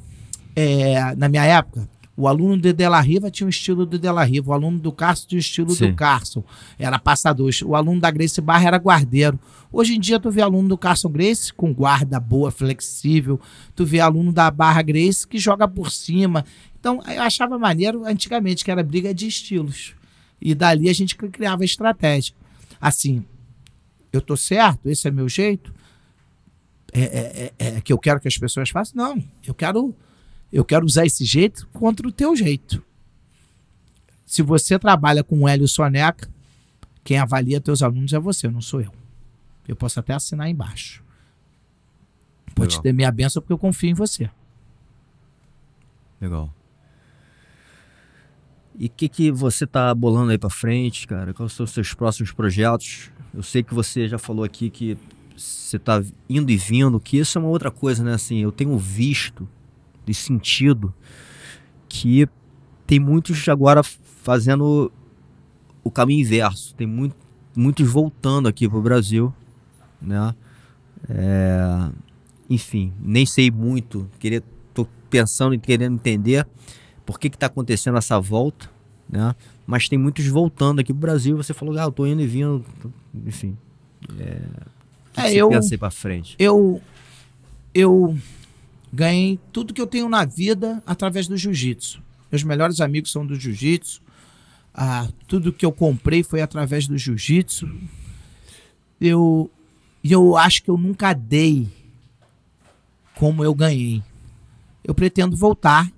É, na minha época, o aluno de Della Riva tinha o um estilo do de Della Riva, o aluno do Carson tinha o um estilo Sim. do Carson, era passador. O aluno da Grace Barra era guardeiro. Hoje em dia tu vê aluno do Carson Grace com guarda boa, flexível, tu vê aluno da Barra Grace que joga por cima. Então eu achava maneiro antigamente que era briga de estilos. E dali a gente criava estratégia. Assim, eu tô certo, esse é meu jeito, é, é, é, é que eu quero que as pessoas façam. Não, eu quero eu quero usar esse jeito contra o teu jeito. Se você trabalha com o Hélio Soneca, quem avalia teus alunos é você, não sou eu. Eu posso até assinar embaixo. Pode te ter minha benção porque eu confio em você. Legal. E o que, que você tá bolando aí para frente, cara? Quais são os seus próximos projetos? Eu sei que você já falou aqui que você tá indo e vindo, que isso é uma outra coisa, né? Assim, eu tenho visto e sentido que tem muitos agora fazendo o caminho inverso. Tem muito, muitos voltando aqui para o Brasil, né? É, enfim, nem sei muito. Queria, tô pensando e querendo entender por que que está acontecendo essa volta, né? Mas tem muitos voltando aqui para o Brasil. Você falou, ah, eu tô indo e vindo, enfim. É, que é, que eu, para frente? Eu, eu ganhei tudo que eu tenho na vida através do jiu-jitsu. Meus melhores amigos são do jiu-jitsu. Ah, tudo que eu comprei foi através do jiu-jitsu. Eu, eu acho que eu nunca dei como eu ganhei. Eu pretendo voltar.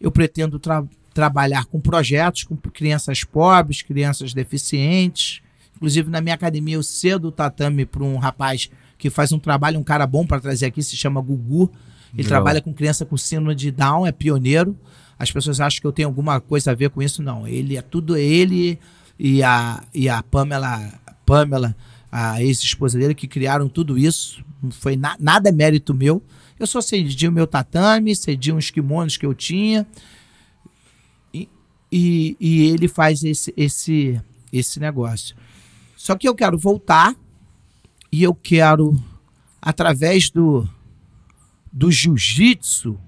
Eu pretendo tra trabalhar com projetos com crianças pobres, crianças deficientes. Inclusive, na minha academia, eu cedo o tatame para um rapaz que faz um trabalho, um cara bom para trazer aqui, se chama Gugu. Ele trabalha com criança com síndrome de Down, é pioneiro. As pessoas acham que eu tenho alguma coisa a ver com isso. Não, ele é tudo ele e a, e a Pamela, Pamela, a ex-esposa dele, que criaram tudo isso. Não foi na, nada é mérito meu. Eu só cedi o meu tatame, cedi uns kimonos que eu tinha. E, e, e ele faz esse, esse, esse negócio. Só que eu quero voltar e eu quero, através do, do jiu-jitsu,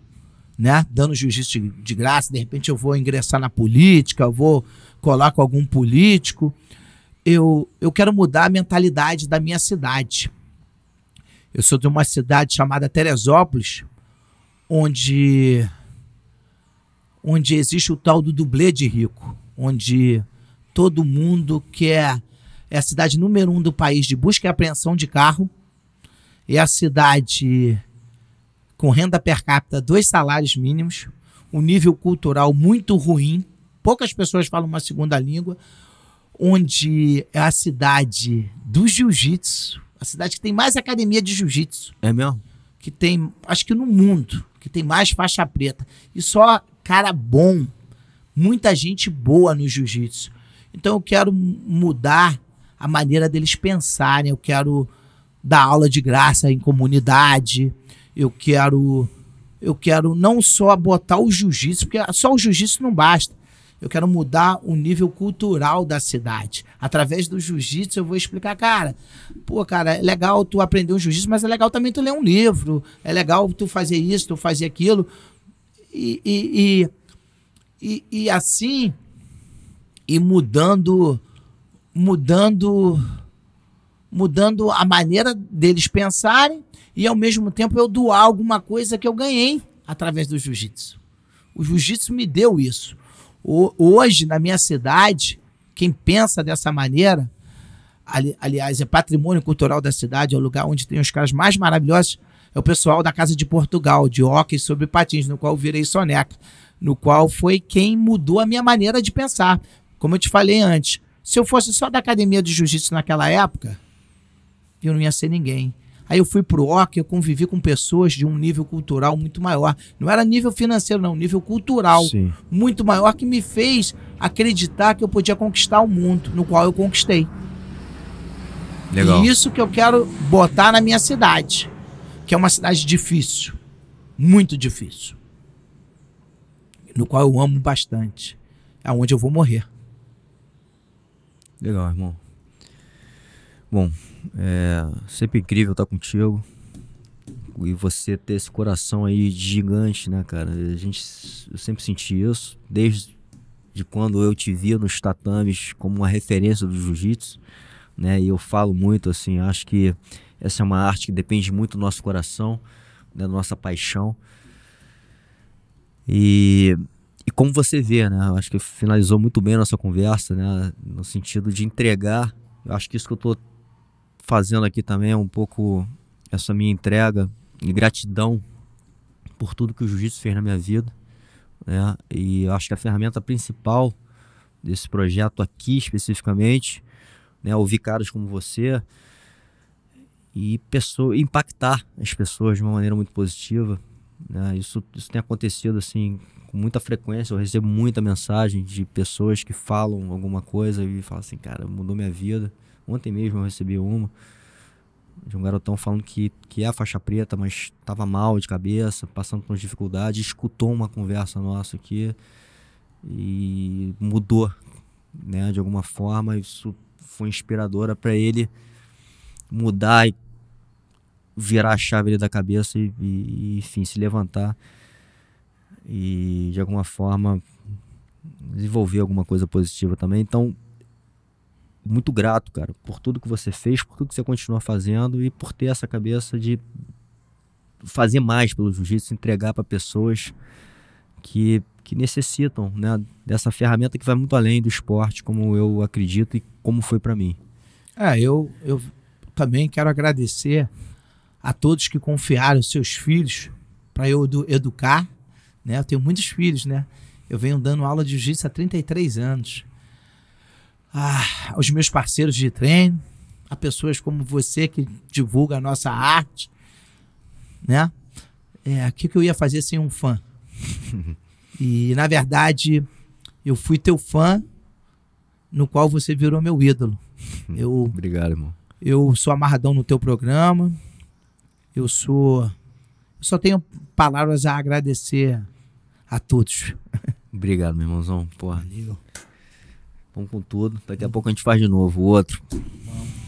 né? Dando jiu-jitsu de, graça, de repente eu vou ingressar na política, eu vou colar com algum político. Eu, eu quero mudar a mentalidade da minha cidade. Eu sou de uma cidade chamada Teresópolis, onde, onde existe o tal do dublê de rico, onde todo mundo quer é a cidade número um do país de busca e apreensão de carro. É a cidade com renda per capita, dois salários mínimos, um nível cultural muito ruim, poucas pessoas falam uma segunda língua, onde é a cidade do jiu-jitsu, a cidade que tem mais academia de jiu-jitsu. É mesmo? Que tem, acho que no mundo, que tem mais faixa preta. E só cara bom, muita gente boa no jiu-jitsu. Então eu quero mudar a maneira deles pensarem. Eu quero dar aula de graça em comunidade. Eu quero eu quero não só botar o jiu-jitsu, porque só o jiu-jitsu não basta. Eu quero mudar o nível cultural da cidade. Através do jiu-jitsu eu vou explicar, cara, pô, cara, é legal tu aprender um jiu-jitsu, mas é legal também tu ler um livro, é legal tu fazer isso, tu fazer aquilo. E, e, e, e, e assim, e mudando mudando mudando a maneira deles pensarem e ao mesmo tempo eu doar alguma coisa que eu ganhei através do jiu-jitsu. O jiu-jitsu me deu isso. O, hoje, na minha cidade, quem pensa dessa maneira, ali, aliás, é patrimônio cultural da cidade, é o lugar onde tem os caras mais maravilhosos, é o pessoal da Casa de Portugal, de hockey sobre patins, no qual eu virei soneca, no qual foi quem mudou a minha maneira de pensar. Como eu te falei antes, se eu fosse só da academia de jiu-jitsu naquela época, eu não ia ser ninguém. Aí eu fui pro Ok, eu convivi com pessoas de um nível cultural muito maior. Não era nível financeiro, não, nível cultural Sim. muito maior que me fez acreditar que eu podia conquistar o mundo, no qual eu conquistei. Legal. E isso que eu quero botar na minha cidade, que é uma cidade difícil, muito difícil, no qual eu amo bastante, é onde eu vou morrer. Legal, irmão. Bom, é sempre incrível estar tá contigo. E você ter esse coração aí gigante, né, cara? A gente, eu sempre senti isso, desde de quando eu te via nos tatames como uma referência do jiu-jitsu, né? E eu falo muito, assim, acho que essa é uma arte que depende muito do nosso coração, né? da nossa paixão. E como você vê, né? Eu acho que finalizou muito bem a nossa conversa, né? No sentido de entregar. Eu acho que isso que eu estou fazendo aqui também é um pouco essa minha entrega e gratidão por tudo que o jiu-jitsu fez na minha vida. Né? E acho que a ferramenta principal desse projeto aqui especificamente, né, ouvir caras como você e pessoa, impactar as pessoas de uma maneira muito positiva, né? Isso, isso tem acontecido assim com muita frequência. Eu recebo muita mensagem de pessoas que falam alguma coisa e falam assim, cara, mudou minha vida. Ontem mesmo eu recebi uma de um garotão falando que, que é faixa preta, mas estava mal de cabeça, passando por dificuldades, escutou uma conversa nossa aqui e mudou, né, de alguma forma. Isso foi inspiradora para ele mudar e virar a chave ali da cabeça e, e, enfim, se levantar e de alguma forma desenvolver alguma coisa positiva também. Então, muito grato, cara, por tudo que você fez, por tudo que você continua fazendo e por ter essa cabeça de fazer mais pelo jiu-jitsu, entregar para pessoas que, que necessitam, né, dessa ferramenta que vai muito além do esporte, como eu acredito e como foi para mim. É, eu, eu também quero agradecer a todos que confiaram seus filhos para eu edu educar. Né? Eu tenho muitos filhos, né? Eu venho dando aula de jiu-jitsu há 33 anos. Ah, aos meus parceiros de treino, a pessoas como você que divulga a nossa arte, né? É, o que, que eu ia fazer sem um fã? e, na verdade, eu fui teu fã, no qual você virou meu ídolo. Eu, Obrigado, irmão. Eu sou amarradão no teu programa, eu sou. Eu só tenho palavras a agradecer a todos. Obrigado, meu irmãozão. Porra. Valeu. Vamos com tudo. Daqui a pouco a gente faz de novo o outro. Vamos.